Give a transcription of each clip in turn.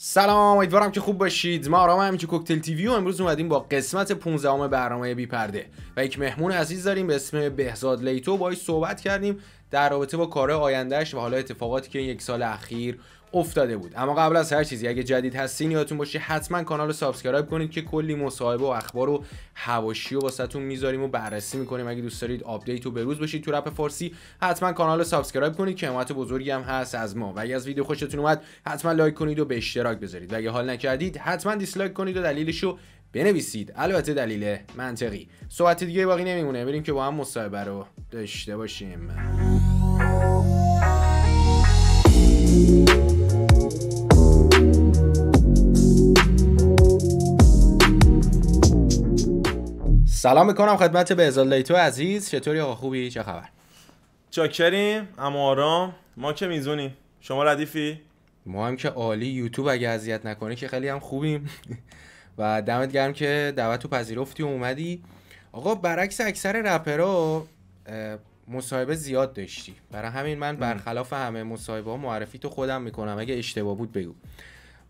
سلام امیدوارم که خوب باشید ما آرام که کوکتل و امروز اومدیم با قسمت 15 ام برنامه بی پرده و یک مهمون عزیز داریم به اسم بهزاد لیتو باهاش صحبت کردیم در رابطه با کار آیندهش و حالا اتفاقاتی که این یک سال اخیر افتاده بود اما قبل از هر چیزی اگه جدید هستین یادتون باشه حتما کانال رو سابسکرایب کنید که کلی مصاحبه و اخبار و حواشی و واسهتون میذاریم و بررسی میکنیم اگه دوست دارید آپدیت و بروز بشید تو رپ فارسی حتما کانال رو سابسکرایب کنید که حمایت بزرگی هم هست از ما و اگه از ویدیو خوشتون اومد حتما لایک کنید و به اشتراک بذارید و اگه حال نکردید حتما دیسلایک کنید و دلیلش رو بنویسید البته دلیل منطقی صحبت دیگه باقی نمیمونه بریم که با هم مصاحبه رو داشته باشیم سلام میکنم خدمت به ازال لیتو عزیز چطوری آقا خوبی چه خبر چاکریم اما آرام ما که میزونیم شما ردیفی ما هم که عالی یوتیوب اگه اذیت نکنه که خیلی هم خوبیم و دمت گرم که دعوت تو پذیرفتی و اومدی آقا برعکس اکثر رپرا مصاحبه زیاد داشتی برای همین من برخلاف همه مصاحبه ها معرفی تو خودم میکنم اگه اشتباه بود بگو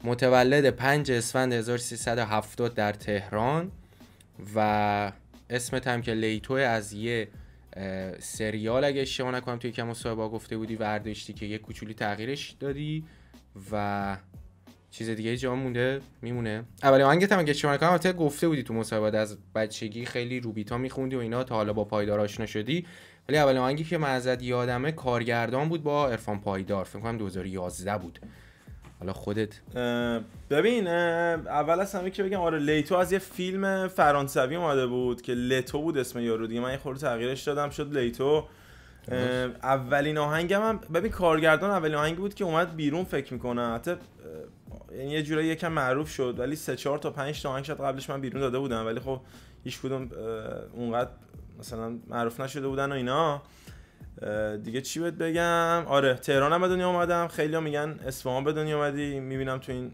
متولد 5 اسفند 1370 در تهران و اسمت هم که لیتو از یه سریال اگه اشتباه نکنم توی که مصاحبه گفته بودی ورداشتی که یه کوچولی تغییرش دادی و چیز دیگه جا مونده میمونه اول آهنگت هم اگه اشتباه نکنم البته گفته بودی تو مصاحبه از بچگی خیلی روبیتا میخوندی و اینا تا حالا با پایدار آشنا شدی ولی اول آهنگی که من ازت یادمه کارگردان بود با عرفان پایدار فکر کنم 2011 بود حالا خودت ببین اول از همه که بگم آره لیتو از یه فیلم فرانسوی اومده بود که لتو بود اسم یارو دیگه من یه خورده تغییرش دادم شد لیتو اولین آهنگم هم ببین کارگردان اولین آهنگی بود که اومد بیرون فکر میکنه حتی یعنی یه جورایی یکم معروف شد ولی سه چهار تا پنج تا آهنگ شد قبلش من بیرون داده بودم ولی خب هیچ کدوم اونقدر مثلا معروف نشده بودن و اینا دیگه چی بهت بگم آره تهران هم به دنیا اومدم خیلی ها میگن اصفهان به دنیا اومدی میبینم تو این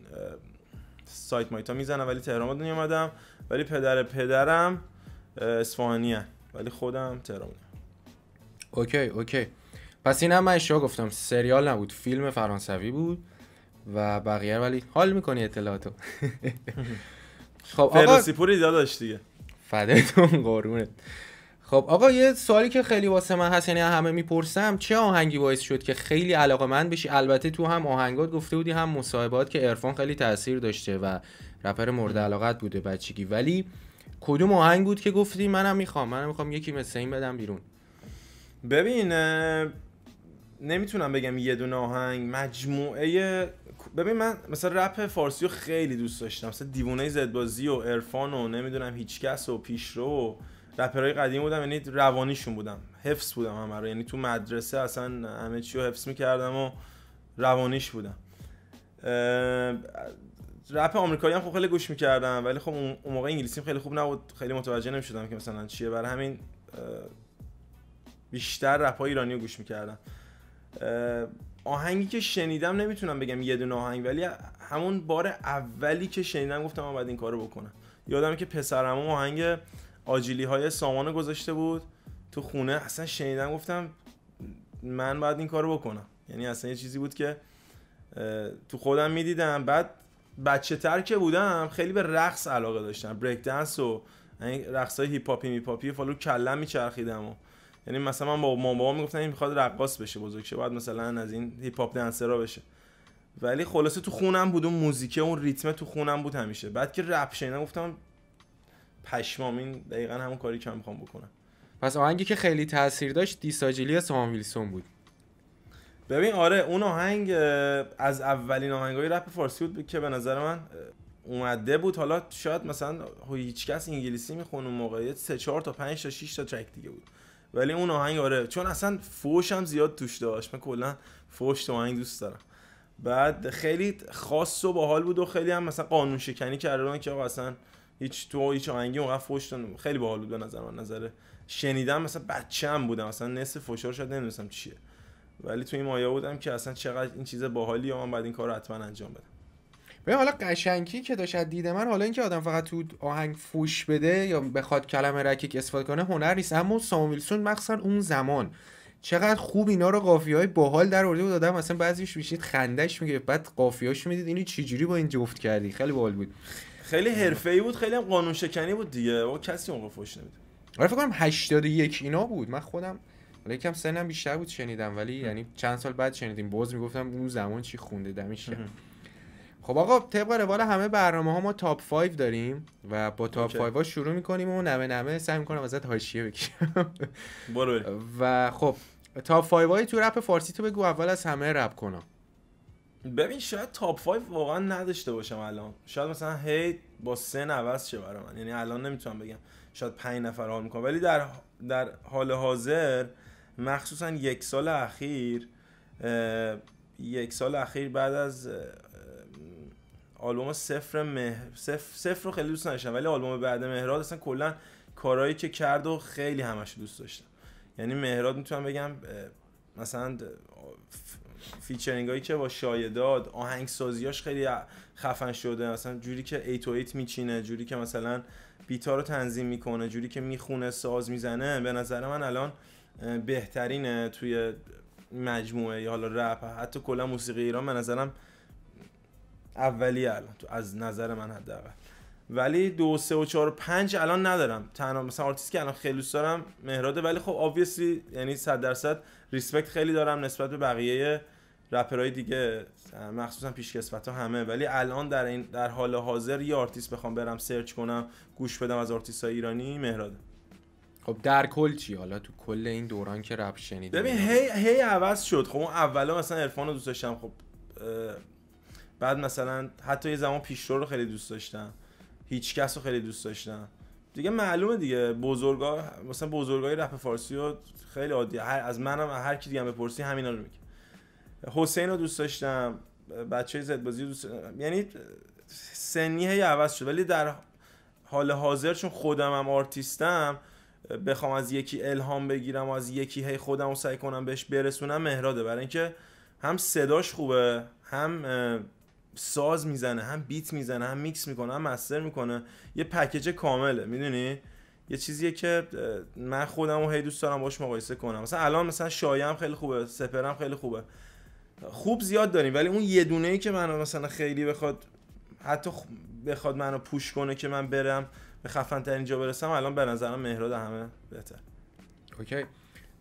سایت مایتا میزنم ولی تهران به دنیا اومدم ولی پدر پدرم اصفهانیه. ولی خودم تهران اوکی اوکی پس این هم من گفتم سریال نبود فیلم فرانسوی بود و بقیه ولی حال میکنی اطلاعاتو خب آقا پوری داداش دیگه فدتون قربونت خب آقا یه سوالی که خیلی واسه من هست یعنی همه میپرسم چه آهنگی باعث شد که خیلی علاقه من بشی البته تو هم آهنگات گفته بودی هم مصاحبات که ارفان خیلی تاثیر داشته و رپر مورد علاقت بوده بچگی ولی کدوم آهنگ بود که گفتی منم میخوام منم میخوام یکی مثل این بدم بیرون ببین نمیتونم بگم یه دونه آهنگ مجموعه ببین من مثلا رپ فارسی رو خیلی دوست داشتم مثلا دیوونه زدبازی و عرفان و نمیدونم هیچکس و پیشرو و رپرهای قدیم بودم یعنی روانیشون بودم حفظ بودم همه رو یعنی تو مدرسه اصلا همه چی رو حفظ میکردم و روانیش بودم رپ آمریکایی هم خب خیلی گوش میکردم ولی خب اون موقع انگلیسی خیلی خوب نبود خیلی متوجه نمیشدم که مثلا چیه برای همین بیشتر رپ های ایرانی رو گوش میکردم آهنگی که شنیدم نمیتونم بگم یه دونه آهنگ ولی همون بار اولی که شنیدم گفتم من باید این کارو بکنم یادم که پسرم آهنگ آجیلی های سامان گذاشته بود تو خونه اصلا شنیدم گفتم من باید این کارو بکنم یعنی اصلا یه چیزی بود که تو خودم میدیدم بعد بچه تر که بودم خیلی به رقص علاقه داشتم بریک دنس و رقص های هیپ هاپی میپ فالو کلم میچرخیدم یعنی مثلا من با مامان بابا میگفتن این میخواد رقاص بشه بزرگ شه بعد مثلا از این هیپ هاپ دنسرا بشه ولی خلاصه تو خونم بود اون موزیک اون ریتم تو خونم بود همیشه بعد که رپ شنیدم گفتم پشمام این دقیقا همون کاری که هم میخوام بکنم پس آهنگی که خیلی تاثیر داشت دیساجلی سام ویلسون بود ببین آره اون آهنگ از اولین آهنگ های رپ فارسی بود که به نظر من اومده بود حالا شاید مثلا هیچ کس انگلیسی میخونه اون موقع 3 4 تا 5 تا 6 تا ترک دیگه بود ولی اون آهنگ آره چون اصلا فوش هم زیاد توش داشت من کلا فوش تو آهنگ دوست دارم بعد خیلی خاص و باحال بود و خیلی هم مثلا قانون شکنی کردن که آقا اصلا هیچ تو هیچ آهنگی اونقدر فوش خیلی باحال بود به نظر من نظر شنیدم مثلا بچه‌ام بودم مثلا نصف فوشا رو شاید چیه ولی تو این مایا بودم که اصلا چقدر این چیز باحالی من بعد این کار حتما انجام بدم به حالا قشنگی که داشت دید من حالا اینکه آدم فقط تو آهنگ فوش بده یا بخواد کلمه رکیک استفاده کنه هنر نیست اما سامویلسون مخصوصا اون زمان چقدر خوب اینا رو قافیه های باحال در آورده بود آدم مثلا بعضیش میشید خندش میگه بعد قافیاش میدید اینو چجوری با این جفت کردی خیلی باحال بود خیلی حرفه‌ای بود خیلی هم قانون شکنی بود دیگه و کسی اون رو فوش نمیده آره فکر کنم 81 اینا بود من خودم حالا یکم سنم بیشتر بود شنیدم ولی یعنی چند سال بعد شنیدیم باز میگفتم اون زمان چی خونده دمش خب آقا طبق روال همه برنامه ها ما تاپ 5 داریم و با تاپ 5 ها شروع میکنیم و نمه نمه سعی میکنم ازت حاشیه بکشم و خب تاپ 5 های تو رپ فارسی تو بگو اول از همه رپ کنم ببین شاید تاپ 5 واقعا نداشته باشم الان شاید مثلا هی با سن عوض چه برای من یعنی الان نمیتونم بگم شاید پنج نفر حال میکنم ولی در در حال حاضر مخصوصا یک سال اخیر یک سال اخیر بعد از آلبوم صفر مهر صفر, رو خیلی دوست نداشتم ولی آلبوم بعد مهراد اصلا کلا کارهایی که کرد و خیلی همش دوست داشتم یعنی مهراد میتونم بگم مثلا فیچرینگ هایی که با شایداد سازیاش خیلی خفن شده مثلا جوری که ایت و ایت میچینه جوری که مثلا بیتا رو تنظیم میکنه جوری که میخونه ساز میزنه به نظر من الان بهترینه توی مجموعه یا حالا رپ حتی کلا موسیقی ایران به نظرم اولی الان از نظر من حداقل ولی دو سه و چهار و پنج الان ندارم تنها مثلا آرتیست که الان خیلی دوست دارم مهراده ولی خب آبویسلی یعنی صد درصد ریسپکت خیلی دارم نسبت به بقیه رپرهای دیگه مخصوصا پیشکسوت ها همه ولی الان در این در حال حاضر یه آرتیست بخوام برم سرچ کنم گوش بدم از آرتیست های ایرانی مهراد خب در کل چی حالا تو کل این دوران که رپ شنیدی ببین هی هی عوض شد خب اون اولا مثلا عرفان رو دوست داشتم خب بعد مثلا حتی یه زمان پیشرو رو خیلی دوست داشتم هیچکس رو خیلی دوست داشتم دیگه معلومه دیگه بزرگا مثلا بزرگای رپ فارسی رو خیلی عادی از منم هر کی دیگه بپرسی همینا رو میگه حسین رو دوست داشتم بچه زدبازی دوست داشتم. یعنی سنی هی عوض شد ولی در حال حاضر چون خودم هم آرتیستم بخوام از یکی الهام بگیرم و از یکی هی خودم رو سعی کنم بهش برسونم مهراده برای اینکه هم صداش خوبه هم ساز میزنه هم بیت میزنه هم میکس میکنه هم مستر میکنه یه پکیج کامله میدونی یه چیزیه که من خودم رو هی دوست دارم باش مقایسه کنم مثلا الان مثلا شایم خیلی خوبه سپرم خیلی خوبه خوب زیاد داریم ولی اون یه دونه ای که منو مثلا خیلی بخواد حتی بخواد منو پوش کنه که من برم به خفن ترین جا برسم الان به نظرم مهراد همه بهتر اوکی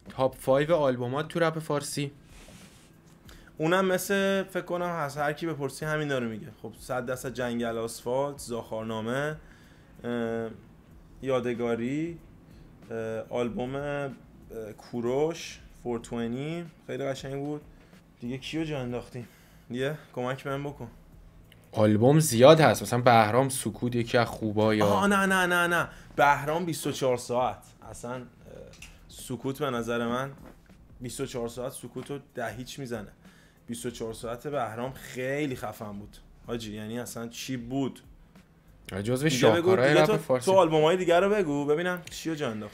تاپ 5 آلبومات تو رپ فارسی اونم مثل فکر کنم هست هر کی بپرسی همین داره میگه خب صد دست جنگل آسفالت زاخارنامه یادگاری آلبوم کوروش 420 خیلی قشنگ بود دیگه کیو جا انداختیم دیگه کمک من بکن آلبوم زیاد هست مثلا بهرام سکوت یکی از خوبا یا آه نه نه نه نه بهرام 24 ساعت اصلا سکوت به نظر من 24 ساعت سکوت رو ده هیچ میزنه 24 ساعت بهرام خیلی خفن بود حاجی یعنی اصلا چی بود آره، جزوه شاهکارهای رپ فارسی تو آلبوم های دیگه رو بگو ببینم رو جا همیشه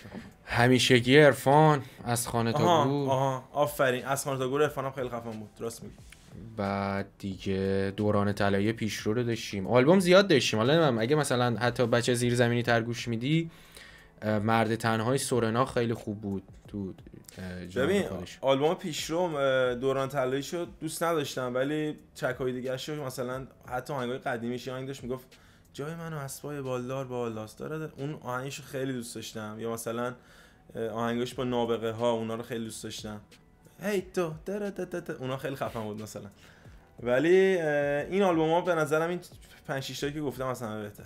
همیشگی عرفان از خانه تا گور آها آفرین از خانه تا گور عرفانم خیلی خفن بود درست میگی بعد دیگه دوران طلایی پیشرو رو داشتیم آلبوم زیاد داشتیم حالا نمیم اگه مثلا حتی بچه زیر زمینی ترگوش میدی مرد تنهای سورنا خیلی خوب بود تو ببین آلبوم پیشرو دوران طلایی شد دوست نداشتم ولی چکای دیگه شد مثلا حتی آهنگای قدیمیش آهنگ داشت میگفت جای منو اسبای بالدار با داره داره اون آهنگش خیلی دوست داشتم یا مثلا آهنگش با نابغه ها اونا رو خیلی دوست داشتم هی تو اونا خیلی خفن بود مثلا ولی این آلبوم ها به نظرم این 5 6 که گفتم اصلا بهتر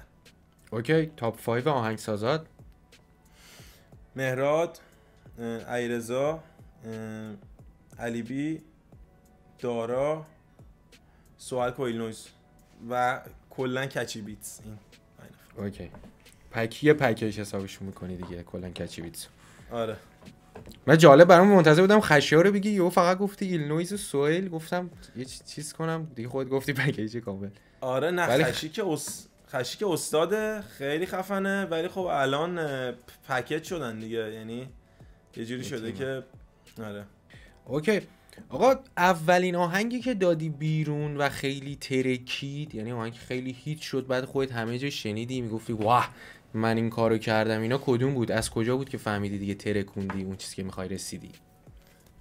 اوکی تاپ 5 سازات مهراد ایرزا علی بی دارا سوال کویل نویز و کلا کچی بیتس این اوکی پکی حسابش میکنی دیگه کلا کچی بیتس آره من جالب برام منتظر بودم خشیا رو بگی یو فقط گفتی نویز و سوئیل گفتم یه چیز کنم دیگه خود گفتی پکیج کامل آره نه ولی... خشی که که استاده خیلی خفنه ولی خب الان پکیج شدن دیگه یعنی یه جوری شده که آره اوکی آقا اولین آهنگی که دادی بیرون و خیلی ترکید یعنی آهنگ خیلی هیت شد بعد خودت همه جا شنیدی میگفتی واه من این کارو کردم اینا کدوم بود از کجا بود که فهمیدی دیگه ترکوندی اون چیزی که میخوای رسیدی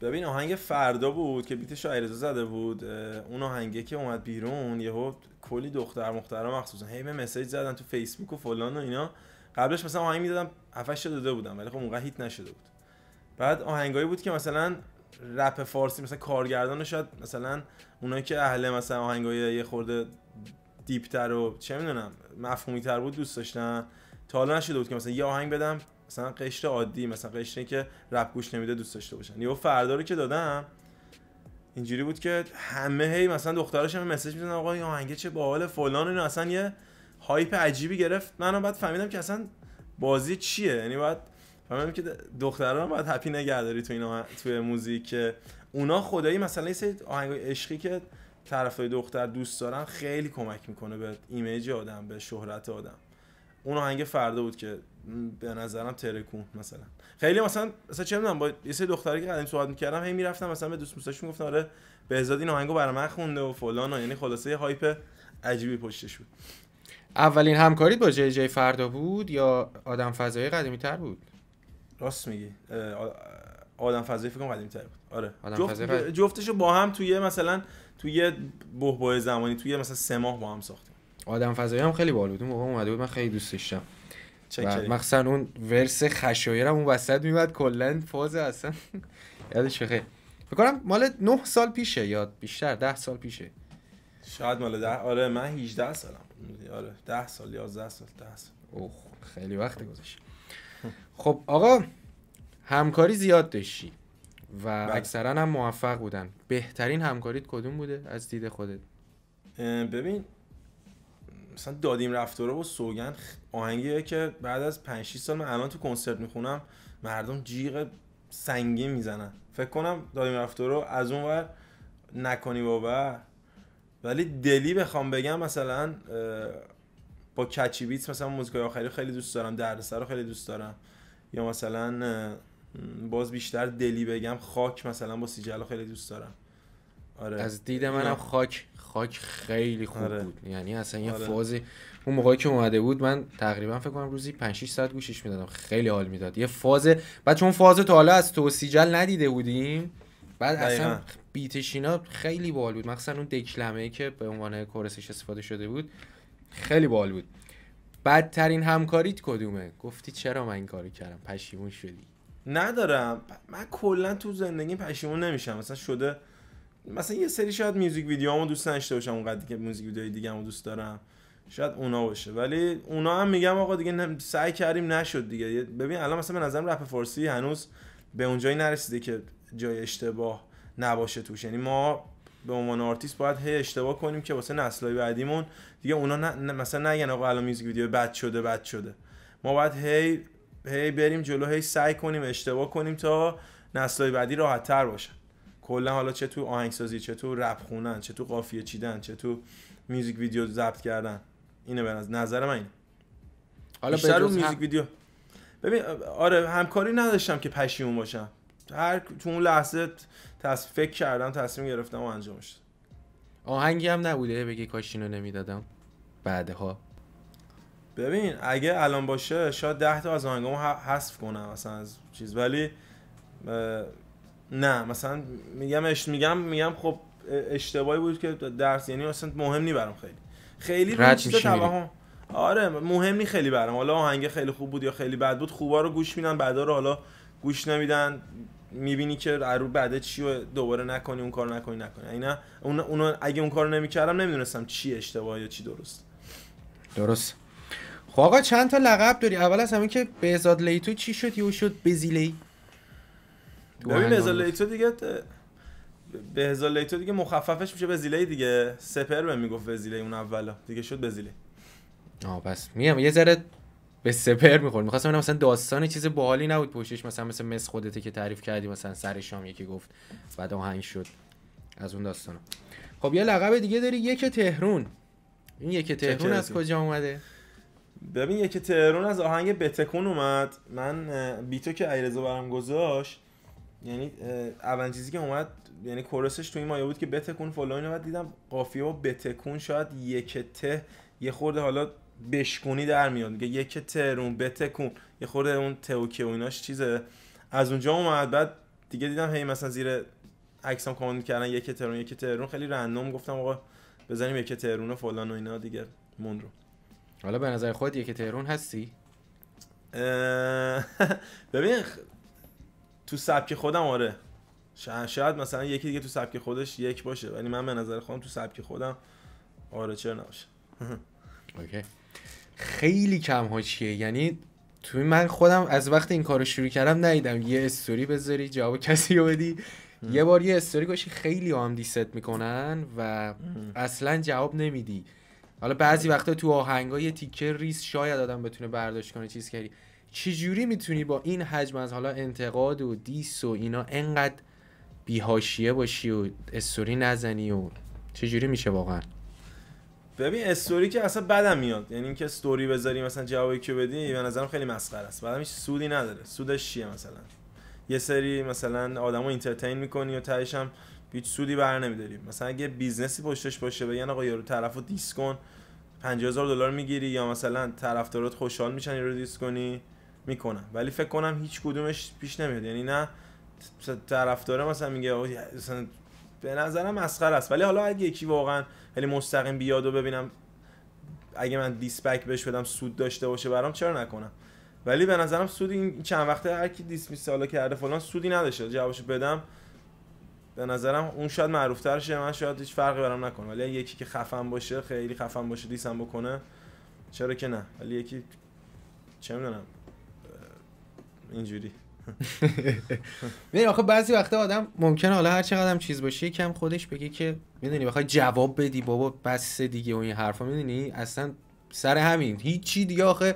ببین آهنگ فردا بود که بیت شاعرزا زده بود اون آهنگی که اومد بیرون یه یهو کلی دختر محترم مخصوصا هی مسیج زدن تو فیسبوک و فلان و اینا قبلش مثلا آهنگ میدادم افش داده بودم ولی خب اونقدر هیت نشده بود بعد آهنگایی بود که مثلا رپ فارسی مثلا کارگردان شاید مثلا اونایی که اهل مثلا آهنگای یه خورده دیپتر و چه میدونم مفهومی تر بود دوست داشتن تا حالا نشده بود که مثلا یه آهنگ بدم مثلا قشر عادی مثلا قشری که رپ گوش نمیده دوست داشته باشن یا فردا رو که دادم اینجوری بود که همه هی مثلا دختراش هم مسج میدن آقا این آهنگ چه باحال فلان اینو اصلا یه هایپ عجیبی گرفت منم بعد فهمیدم که اصلا بازی چیه یعنی بعد و که دختران باید هپی نگهداری تو اینا توی موزیک که اونا خدایی مثلا یه سری آهنگای عشقی که طرفای دختر دوست دارن خیلی کمک میکنه به ایمیج آدم به شهرت آدم اون آهنگ فردا بود که به نظرم ترکون مثلا خیلی مثلا مثلا چه میدونم با یه سری دختری که قدیم صحبت میکردم هی میرفتم مثلا به دوست دوستاش میگفتم آره بهزاد این آهنگو برام من خونده و فلان و یعنی خلاصه هایپ عجیبی پشتش بود اولین همکاری با جی جی فردا بود یا آدم فضای قدیمی تر بود راست میگی آدم فضایی فکر کنم قدیمی بود آره آدم جفت... جفتشو با هم توی مثلا توی بهبه زمانی توی مثلا سه ماه با هم ساختیم آدم فضایی هم خیلی باحال بود اون موقع اومده بود من خیلی دوست داشتم مخصوصا اون ورس خشایر هم اون وسط میواد کلا فاز اصلا یادش بخیر فکر کنم مال 9 سال پیشه یا بیشتر 10 سال پیشه شاید مال 10 آره من 18 سالم آره 10 سال 11 سال 10 سال اوه خیلی وقت گذشته خب آقا همکاری زیاد داشتی و بله. اکثرا هم موفق بودن بهترین همکاریت کدوم بوده از دید خودت ببین مثلا دادیم رفتاره و سوگن آهنگیه که بعد از 5 6 سال من الان تو کنسرت میخونم مردم جیغ سنگی میزنن فکر کنم دادیم رفتاره از اون ور نکنی بابا ولی دلی بخوام بگم مثلا با کچی بیت مثلا موزیک آخری خیلی دوست دارم دردسر رو خیلی دوست دارم یا مثلا باز بیشتر دلی بگم خاک مثلا با سیجل خیلی دوست دارم آره. از دید منم خاک خاک خیلی خوب آره. بود یعنی اصلا یه آره. اون موقعی که اومده بود من تقریبا فکر کنم روزی 5 6 ساعت گوشش میدادم خیلی حال میداد یه فاز بعد چون فاز تا حالا از تو سیجل ندیده بودیم بعد دقیقا. اصلا بیتش خیلی باحال بود مثلا اون دکلمه که به عنوان کورسش استفاده شده بود خیلی بال بود بدترین همکاریت کدومه گفتی چرا من این کارو کردم پشیمون شدی ندارم من کلا تو زندگی پشیمون نمیشم مثلا شده مثلا یه سری شاید میوزیک ویدیوامو دوست نشته باشم اونقدر که میوزیک ویدیوهای دیگه‌مو دوست دارم شاید اونا باشه ولی اونا هم میگم آقا دیگه سعی کردیم نشد دیگه ببین الان مثلا به نظرم رپ فارسی هنوز به اونجایی نرسیده که جای اشتباه نباشه توش یعنی ما به عنوان آرتیست باید هی اشتباه کنیم که واسه نسلای بعدیمون دیگه اونا نه مثلا نگن آقا الان میوزیک ویدیو بد شده بد شده ما باید هی هی بریم جلو هی سعی کنیم اشتباه کنیم تا نسلای بعدی راحت تر باشن کلا حالا چه تو آهنگسازی چه تو رپ خوندن چه تو قافیه چیدن چه تو میوزیک ویدیو ضبط کردن اینه به نظر من اینه حالا بیشتر میوزیک ویدیو ببین آره همکاری نداشتم که پشیمون باشم هر تو اون لحظه تص... فکر کردم تصمیم گرفتم و انجامش آهنگی هم نبوده بگی کاش اینو نمیدادم بعدها ببین اگه الان باشه شاید ده تا از آهنگامو حذف کنم مثلا از چیز ولی نه مثلا میگم اش میگم میگم خب اشتباهی بود که درس یعنی اصلا مهم نی برام خیلی خیلی توهم آره مهم نی خیلی برام حالا آهنگ خیلی خوب بود یا خیلی بد بود خوبا رو گوش میدن بعدا رو حالا گوش نمیدن میبینی که عرور بعده چی و دوباره نکنی اون کار نکنی نکنی اینا یعنی اون اون اگه اون کارو نمیکردم نمیدونستم چی اشتباهه یا چی درست درست خب آقا چند تا لقب داری اول از همین که بهزاد لیتو چی شد یهو شد بزیلی ببین بهزاد لیتو دیگه بهزاد لیتو دیگه مخففش میشه بزیلی دیگه سپر به میگفت بزیلی اون اولا دیگه شد بزیلی آه پس میام یه ذره به سپر میخورد میخواستم ببینم مثلا داستان چیز باحالی نبود پشتش مثلا مثل مس خودته که تعریف کردی مثلا سر شام یکی گفت بعد آهنگ شد از اون داستانو خب یه لقب دیگه داری یک تهرون این یک تهرون از کجا اومده ببین یک تهرون از آهنگ بتکون اومد من بیتو که ایرزا برام گذاشت یعنی اول چیزی که اومد یعنی کورسش تو این مایه بود که بتکون فلان بعد دیدم قافیه با بتکون شاید یک ته یه خورده حالا بشکونی در میاد میگه یک ترون بتکون یه خورده اون تئوکی و ایناش چیزه از اونجا اومد بعد دیگه دیدم هی مثلا زیر عکسام کامنت کردن یک ترون یک ترون خیلی رندوم گفتم آقا بزنیم یک ترون و فلان و اینا دیگه مون رو حالا به نظر خود یک ترون هستی ببین تو سبک خودم آره شاید مثلا یکی دیگه تو سبک خودش یک باشه ولی من به نظر خودم تو سبک خودم آره چرا نباشه اوکی خیلی کم چیه یعنی توی من خودم از وقتی این کارو شروع کردم ندیدم یه استوری بذاری جواب کسی رو بدی یه بار یه استوری گوشی خیلی هم دیست میکنن و اصلا جواب نمیدی حالا بعضی وقتا تو آهنگای تیکه ریس شاید آدم بتونه برداشت کنه چیز کردی چجوری میتونی با این حجم از حالا انتقاد و دیس و اینا انقدر بیهاشیه باشی و استوری نزنی و چجوری میشه واقعا ببین استوری که اصلا بدم میاد یعنی اینکه استوری بذاری مثلا جواب که بدی به نظرم خیلی مسخره است بعدم هیچ سودی نداره سودش چیه مثلا یه سری مثلا آدمو اینترتین میکنی و تهش هم هیچ سودی بر نمیداری مثلا اگه بیزنسی پشتش باشه بگن آقا یارو طرفو دیس کن 50000 دلار میگیری یا مثلا طرفدارات خوشحال میشن یارو دیس کنی میکنن ولی فکر کنم هیچ کدومش پیش نمیاد یعنی نه طرفدار مثلا میگه مثلا به نظرم مسخره است ولی حالا اگه یکی واقعا خیلی مستقیم بیاد و ببینم اگه من دیسپک بهش بدم سود داشته باشه برام چرا نکنم ولی به نظرم سود این چند وقته هر کی دیس می کرده فلان سودی نداشته جوابشو بدم به نظرم اون شاید تر شه من شاید هیچ فرقی برام نکنه ولی یکی که خفن باشه خیلی خفن باشه دیسم بکنه چرا که نه ولی یکی چه میدونم اینجوری ببین آخه بعضی وقتا آدم ممکنه حالا هر چقدر چیز باشه کم خودش بگه که میدونی بخوای جواب بدی بابا بس دیگه و این حرفا میدونی اصلا سر همین هیچی دیگه آخه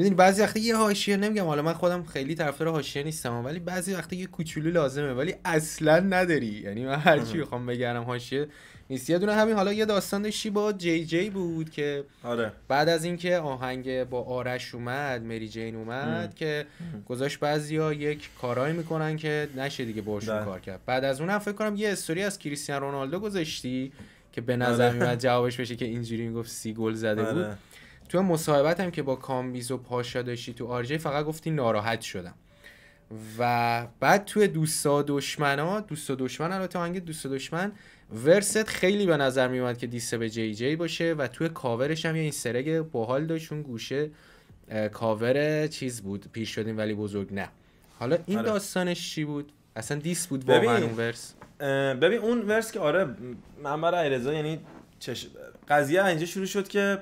میدونی بعضی وقتا یه حاشیه نمیگم حالا من خودم خیلی طرفدار حاشیه نیستم ولی بعضی وقتی یه کوچولو لازمه ولی اصلا نداری یعنی من هر چی بخوام بگم حاشیه نیست یه دونه همین حالا یه داستان داشتی با جی جی بود که آره. بعد از اینکه آهنگ با آرش اومد مری جین اومد که گذاشت بعضیا یک کارایی میکنن که نشه دیگه باشون بله. کار کرد بعد از اون فکر کنم یه استوری از کریستیانو رونالدو گذاشتی که به نظر آره. میاد جوابش بشه که اینجوری میگفت سی گل زده آره. بود تو هم که با کامبیز و پاشا داشتی تو آرژه فقط گفتی ناراحت شدم و بعد توی دوستا دشمن ها دوستا دشمن البته آهنگ دوستا دشمن ورست خیلی به نظر میومد که دیسه به جی جی باشه و توی کاورش هم یه این سرگ باحال داشت گوشه کاور چیز بود پیش شدیم ولی بزرگ نه حالا این آره. داستانش چی بود اصلا دیس بود من اون ورس ببین اون ورس که آره من برای رضا یعنی چش... قضیه اینجا شروع شد که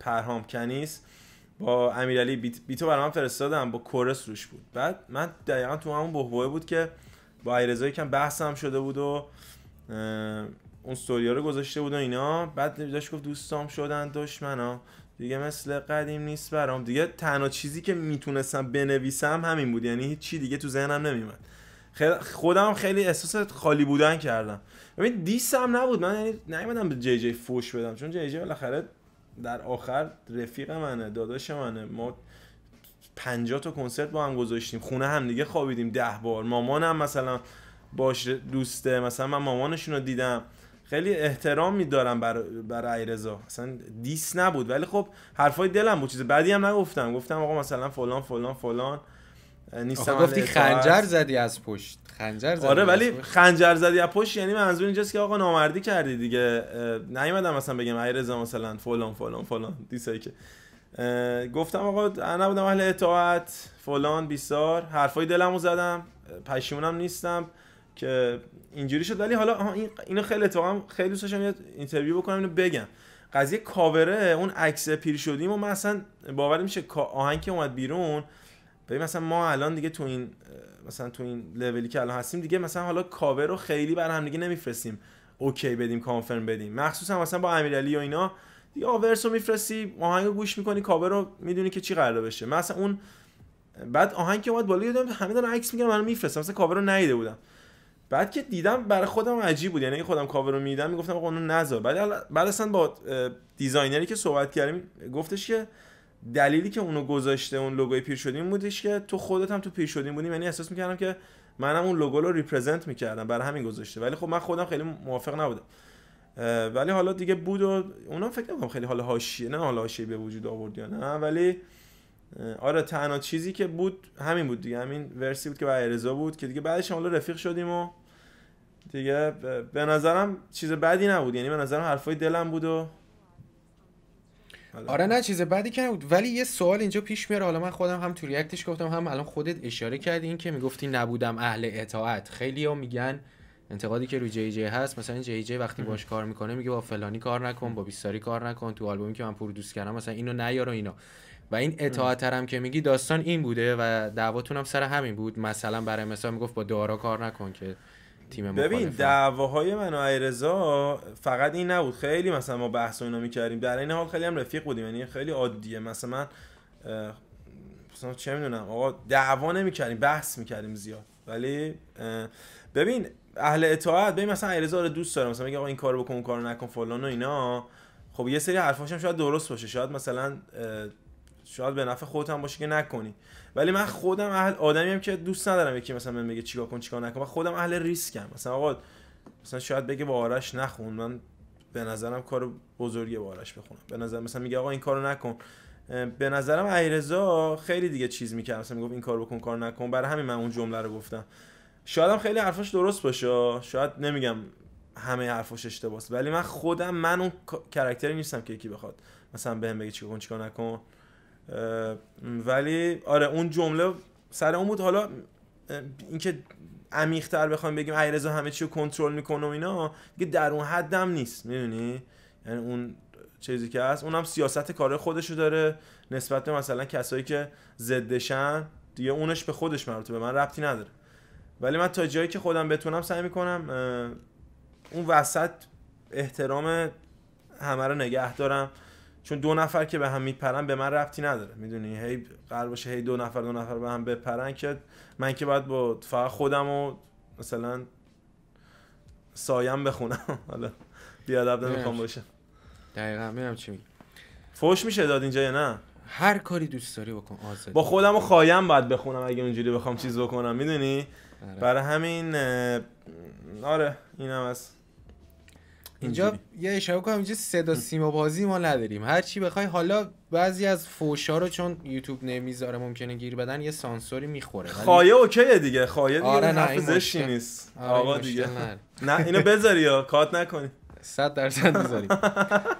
پرهام کنیس با امیرعلی بیتو برام فرستادم با کورس روش بود بعد من دقیقا تو همون بهبوه بود که با ایرزا یکم بحثم شده بود و اون ستوریا رو گذاشته بود و اینا بعد داشت گفت دوستام شدن ها دیگه مثل قدیم نیست برام دیگه تنها چیزی که میتونستم بنویسم همین بود یعنی هیچی دیگه تو ذهنم نمیومد خودم خیلی احساس خالی بودن کردم ببین دیس هم نبود من یعنی نیومدم به جی فوش بدم چون جی بالاخره در آخر رفیق منه داداش منه ما 50 تا کنسرت با هم گذاشتیم خونه هم دیگه خوابیدیم ده بار مامانم مثلا باش دوسته مثلا من مامانشون رو دیدم خیلی احترام میدارم بر بر ایرزا اصلا دیس نبود ولی خب حرفای دلم بود چیز بعدی هم نگفتم گفتم آقا مثلا فلان فلان فلان نیستم گفتی خنجر زدی از پشت خنجر زدی آره ولی خنجر زدی از پشت یعنی منظور اینجاست که آقا نامردی کردی دیگه نیومدم مثلا بگم رضا مثلا فلان فلان فلان دیسایی که گفتم آقا نبودم اهل اطاعت فلان بیسار حرفای دلمو زدم پشیمونم نیستم که اینجوری شد ولی حالا اینو خیلی هم خیلی دوست داشتم اینترویو بکنم اینو بگم قضیه کاوره اون عکس پیر شدیم و من اصلا باور میشه آهنگ که اومد بیرون ببین مثلا ما الان دیگه تو این مثلا تو این لولی که الان هستیم دیگه مثلا حالا کاور رو خیلی بر هم دیگه نمیفرستیم اوکی بدیم کانفرم بدیم مخصوصا مثلا با امیرعلی و اینا دیگه آورس رو میفرستی آهنگ گوش میکنی کاور رو میدونی که چی قرار بشه مثلا اون بعد آهنگ که اومد بالا دیدم همه دارن عکس میگیرن من میفرستم مثلا کاور رو نیده بودم بعد که دیدم برای خودم عجیب بود یعنی خودم کاور رو میدیدم میگفتم آقا اونو نذار بعد بعد با دیزاینری که صحبت کردیم گفتش که دلیلی که اونو گذاشته اون لوگوی پیر شدیم بودش که تو خودت هم تو پیر شدیم بودیم یعنی احساس میکردم که منم اون لوگو رو ریپرزنت میکردم برای همین گذاشته ولی خب من خودم خیلی موافق نبودم ولی حالا دیگه بود و اونا فکر نمیکنم خیلی حالا حاشیه نه حالا حاشیه به وجود آورد یا نه ولی آره تنها چیزی که بود همین بود دیگه همین ورسی بود که برای رضا بود که دیگه بعدش حالا رفیق شدیم و دیگه به نظرم چیز بدی نبود یعنی به نظرم حرفای دلم بود و آره نه چیزه بعدی که نبود ولی یه سوال اینجا پیش میاره حالا من خودم هم تو ریاکتش گفتم هم الان خودت اشاره کردی این که میگفتی نبودم اهل اطاعت خیلی ها میگن انتقادی که روی جی جی هست مثلا جی جی وقتی باش کار میکنه میگه با فلانی کار نکن با بیستاری کار نکن تو آلبومی که من پرودوس کردم مثلا اینو نیار و اینا و این اطاعت هم که میگی داستان این بوده و دعواتون هم سر همین بود مثلا برای مثال میگفت با دارا کار نکن که تیم ببین دعواهای من و ایرزا فقط این نبود خیلی مثلا ما بحث و اینا میکردیم در این حال خیلی هم رفیق بودیم یعنی خیلی عادیه مثلا من مثلا چه میدونم آقا دعوا نمیکردیم بحث میکردیم زیاد ولی ببین اهل اطاعت ببین مثلا ایرزا رو دوست دارم مثلا میگه آقا این کارو بکن اون کارو نکن فلان و اینا خب یه سری حرفاش شاید درست باشه شاید مثلا شاید به نفع خودت هم باشه که نکنی ولی من خودم اهل هم که دوست ندارم یکی مثلا من بگه چیکار کن چیکار نکن من خودم اهل ریسکم مثلا آقا مثلا شاید بگه با آرش نخون من به نظرم کار بزرگی با آرش بخونم به نظر مثلا میگه آقا این کارو نکن به نظرم ایرزا خیلی دیگه چیز میکرد مثلا میگفت این کار بکن کار نکن برای همین من اون جمله رو گفتم شاید هم خیلی حرفاش درست باشه شاید نمیگم همه حرفاش اشتباهه ولی من خودم من اون کاراکتری نیستم که یکی بخواد مثلا بهم به بگه چیکار کن چیکار نکن ولی آره اون جمله سر اون بود حالا اینکه عمیق‌تر بخوایم بگیم علیرضا همه چی رو کنترل میکنه و اینا دیگه در اون حدم نیست میدونی یعنی اون چیزی که هست اونم سیاست کار خودشو داره نسبت به مثلا کسایی که ضدشن دیگه اونش به خودش مربوطه به من ربطی نداره ولی من تا جایی که خودم بتونم سعی میکنم اون وسط احترام همه رو نگه دارم چون دو نفر که به هم میپرن به من ربطی نداره میدونی هی قرار باشه هی دو نفر دو نفر به هم بپرن که من که باید با فقط خودم و مثلا سایم بخونم حالا بیادب نمیخوام باشه دقیقا میرم چی میگی فوش میشه داد اینجا یا نه هر کاری دوست داری بکن آزاد با خودم و خایم باید بخونم اگه اونجوری بخوام چیز بکنم میدونی آره. برای همین آره اینم از اینجا یه اشاره کنم اینجا صدا سیما بازی ما نداریم هر چی بخوای حالا بعضی از فوشا رو چون یوتیوب نمیذاره ممکنه گیر بدن یه سانسوری میخوره خایه اوکیه دیگه خایه دیگه آره نه نیست آره، آقا دیگه نه, اینو بذاری یا کات نکنی صد درصد میذاریم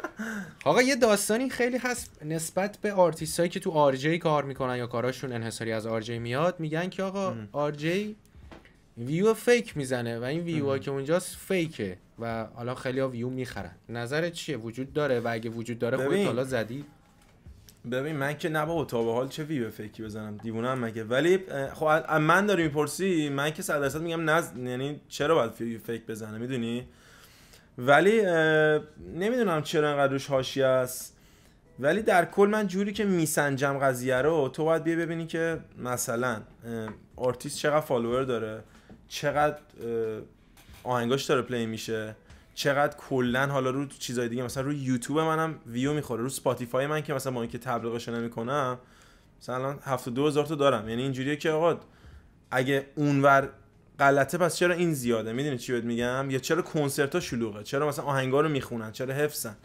آقا یه داستانی خیلی هست نسبت به آرتیست هایی که تو آرجی کار میکنن یا کاراشون انحصاری از آرجی میاد میگن که آقا آرجی ویو فیک میزنه و این ویو که اونجاست فیکه و حالا خیلی ها ویو میخرن نظر چیه وجود داره و اگه وجود داره خودت حالا زدی ببین من که نبا تا به حال چه ویو فکری بزنم دیوونه مگه ولی خب من داری میپرسی من که 100 درصد میگم نز... یعنی چرا باید ویو فیک بزنم میدونی ولی نمیدونم چرا اینقدر روش هاشی است ولی در کل من جوری که میسنجم قضیه رو تو باید بیا ببینی که مثلا آرتیست چقدر فالوور داره چقدر آهنگاش داره پلی میشه چقدر کلا حالا رو چیزای دیگه مثلا رو یوتیوب منم ویو میخوره رو سپاتیفای من که مثلا با اینکه تبلیغش نمیکنم مثلا الان 72000 تا دارم یعنی اینجوریه که آقا اگه اونور غلطه پس چرا این زیاده میدونی چی بهت میگم یا چرا کنسرت ها شلوغه چرا مثلا آهنگا رو میخونن چرا حفظن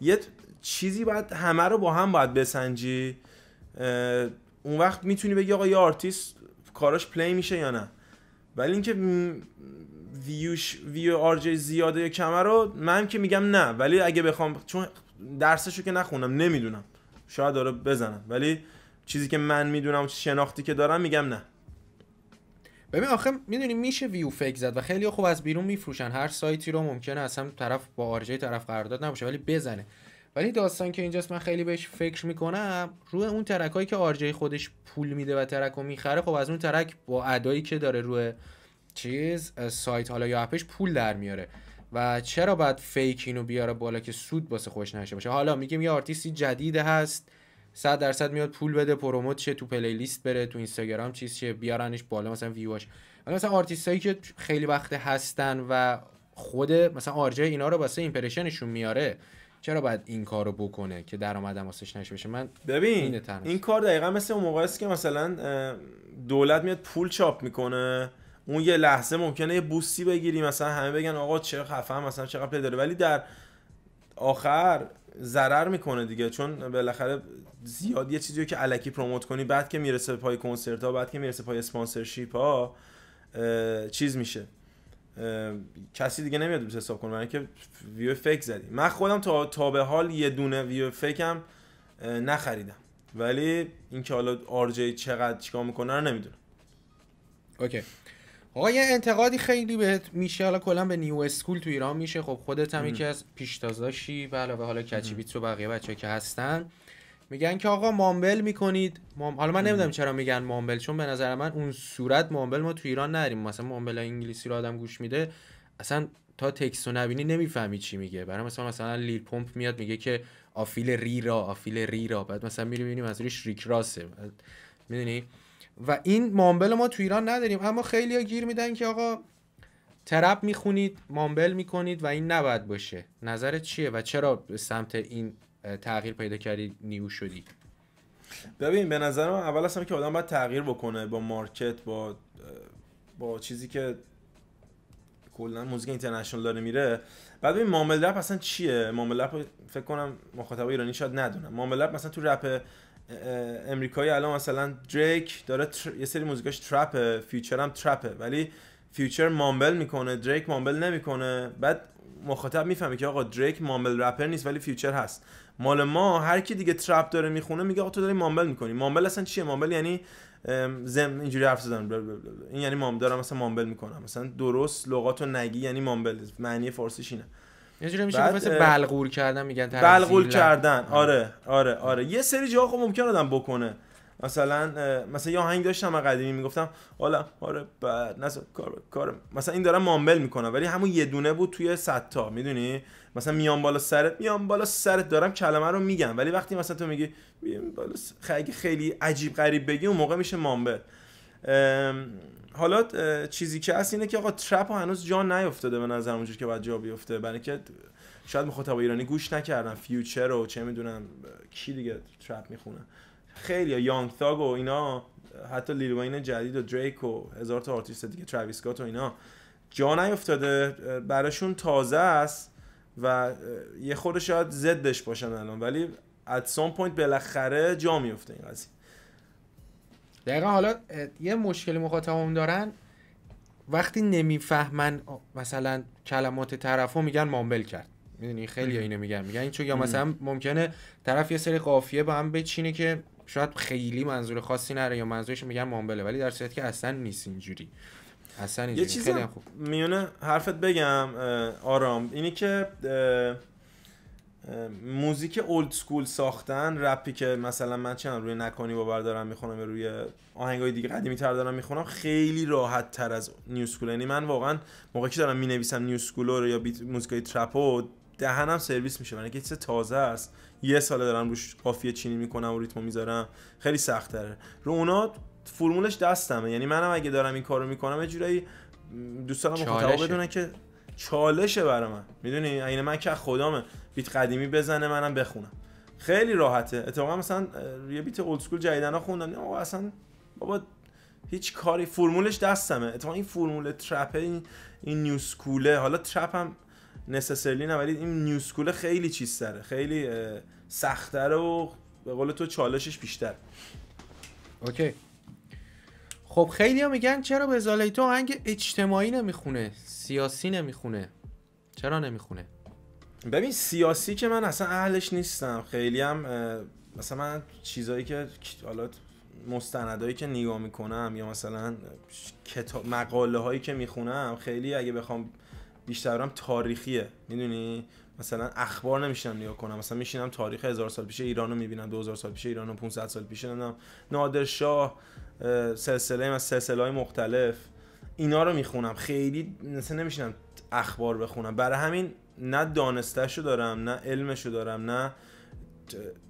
یه چیزی باید همه رو با هم باید بسنجی اون وقت میتونی بگی آقا یه آرتیست کاراش پلی میشه یا نه ولی اینکه ویوش ویو آر زیاده یا کمه رو من که میگم نه ولی اگه بخوام چون درسشو که نخونم نمیدونم شاید داره بزنم ولی چیزی که من میدونم شناختی که دارم میگم نه ببین آخه میدونی میشه ویو فیک زد و خیلی خوب از بیرون میفروشن هر سایتی رو ممکنه اصلا طرف با آرجی طرف قرارداد نباشه ولی بزنه ولی داستان که اینجاست من خیلی بهش فکر میکنم روی اون ترک که آرجی خودش پول میده و ترک رو میخره خب از اون ترک با ادایی که داره روی چیز سایت حالا یا اپش پول در میاره و چرا باید فیک اینو بیاره بالا که سود باسه خوش نشه باشه حالا میگیم یه آرتیستی جدید هست 100 درصد میاد پول بده پروموت شه تو پلی لیست بره تو اینستاگرام چیز شه بیارنش بالا مثلا ویواش حالا مثلا هایی که خیلی وقت هستن و خود مثلا آرجه اینا رو واسه ایمپرشنشون میاره چرا باید این کار رو بکنه که درآمدم واسش نشه بشه من ببین این, این کار دقیقا مثل اون موقع است که مثلا دولت میاد پول چاپ میکنه اون یه لحظه ممکنه یه بوسی بگیری مثلا همه بگن آقا چه هم مثلا چقدر پلی داره ولی در آخر ضرر میکنه دیگه چون بالاخره زیاد یه چیزی که علکی پروموت کنی بعد که میرسه پای کنسرت ها بعد که میرسه پای اسپانسرشیپ ها چیز میشه کسی دیگه نمیاد بهش حساب کنه برای که ویو فیک زدی من خودم تا تا به حال یه دونه ویو هم نخریدم ولی اینکه حالا آرجی چقدر چیکار میکنه رو نمیدونم اوکی آقا یه انتقادی خیلی بهت میشه حالا کلا به نیو اسکول تو ایران میشه خب خودت هم یکی از پیشتازاشی به علاوه حالا بیت و بقیه بچه که هستن میگن که آقا مامبل میکنید مام... حالا من نمیدونم چرا میگن مامبل چون به نظر من اون صورت مامبل ما تو ایران نداریم مثلا مامبل انگلیسی رو آدم گوش میده اصلا تا تکست رو نبینی نمیفهمی چی میگه برای مثلا مثلا لیل پمپ میاد میگه که آفیل ری را آفیل را بعد مثلا میری ببینی منظورش ریک راسه میدونی و این مامبل ما تو ایران نداریم اما خیلی گیر میدن که آقا ترپ میخونید مامبل میکنید و این نباید باشه نظر چیه و چرا به سمت این تغییر پیدا کردی نیو شدی ببین به نظر من اول اصلا که آدم باید تغییر بکنه با مارکت با با چیزی که کلا موزیک اینترنشنال داره میره بعد ببین مامل رپ اصلا چیه مامل رپ فکر کنم مخاطب ایرانی شاید ندونه مامبل مثلا تو رپ امریکایی الان مثلا دریک داره یه سری موزیکاش ترپه فیوچر هم ترپه ولی فیوچر مامبل میکنه دریک مامبل نمیکنه بعد مخاطب میفهمه که آقا دریک مامبل رپر نیست ولی فیوچر هست مال ما هر کی دیگه ترپ داره میخونه میگه آقا تو داری مامبل میکنی مامبل اصلا چیه مامبل یعنی زم اینجوری حرف زدن این یعنی مام دارم مثلا مامبل میکنم مثلا درست لغاتو نگی یعنی مامبل معنی فارسیش اینه یه جوری میشه مثل بلغور کردن میگن بلغور کردن آره آره آره یه سری جاها خب ممکن آدم بکنه مثلا مثلا یه آهنگ داشتم من قدیمی میگفتم حالا آره بعد کار کار مثلا این دارم مامبل میکنم ولی همون یه دونه بود توی 100 میدونی مثلا میام بالا سرت میام بالا سرت دارم کلمه رو میگم ولی وقتی مثلا تو میگی بالا خیلی خیلی عجیب غریب بگی اون موقع میشه مامبل حالا چیزی که هست اینه که آقا ترپ هنوز جا نیفتاده به نظر اونجور که باید جا بیفته برای که شاید مخاطب ایرانی گوش نکردن فیوچر رو چه میدونم کی دیگه ترپ میخونه. خیلی ها. یانگ تاگ و اینا حتی لیلوین جدید و دریک و هزار تا آرتیست دیگه ترویس و اینا جا نیفتاده براشون تازه است و یه خورده شاید زدش باشن الان ولی ات سام پوینت بالاخره جا میفته این قضیه دقیقا حالا یه مشکلی مخاطبم دارن وقتی نمیفهمن مثلا کلمات طرفو میگن مامبل کرد میدونی خیلی اینو میگن میگن این چون یا مثلا ممکنه طرف یه سری قافیه با هم بچینه که شاید خیلی منظور خاصی نره یا منظورش میگن مامبله ولی در صورتی که اصلا نیست اینجوری اصلا اینجوری یه خوب میونه حرفت بگم آرام اینی که موزیک اولد سکول ساختن رپی که مثلا من چند روی نکانی باور دارم میخونم روی آهنگای دیگه قدیمی تر دارم میخونم خیلی راحت تر از نیو سکول یعنی من واقعا موقعی که دارم مینویسم نیو سکول رو یا بیت موزیکای ترپو دهنم سرویس میشه من که تازه است یه ساله دارم روش قافیه چینی میکنم و ریتمو میذارم خیلی سخت تره رو اونا فرمولش دستمه یعنی منم اگه دارم این کارو میکنم یه جورایی دوستانم دارم که چالشه برای من میدونی عین من که خدامه بیت قدیمی بزنه منم بخونم خیلی راحته اتفاقا مثلا یه بیت اولد اسکول جدیدنا خوندم آقا اصلا بابا هیچ کاری فرمولش دستمه اتفاقا این فرمول ترپ این, این نیو سکوله حالا ترپ هم نسسرلی نه ولی این نیو سکوله خیلی چیز سره خیلی سختره و به قول تو چالشش بیشتر اوکی خب خیلی میگن چرا به تو آهنگ اجتماعی نمیخونه سیاسی نمیخونه چرا نمیخونه ببین سیاسی که من اصلا اهلش نیستم خیلی هم مثلا من چیزایی که حالا مستندایی که نگاه میکنم یا مثلا کتاب مقاله هایی که میخونم خیلی اگه بخوام بیشتر برم تاریخیه میدونی مثلا اخبار نمیشنم نگاه کنم مثلا میشینم تاریخ هزار سال پیش ایران رو میبینم 2000 سال پیش ایرانو 500 سال پیش نمیدونم نادرشاه سلسله از سلسله های مختلف اینا رو میخونم خیلی مثلا نمیشینم اخبار بخونم برای همین نه دانستشو دارم نه علمشو دارم نه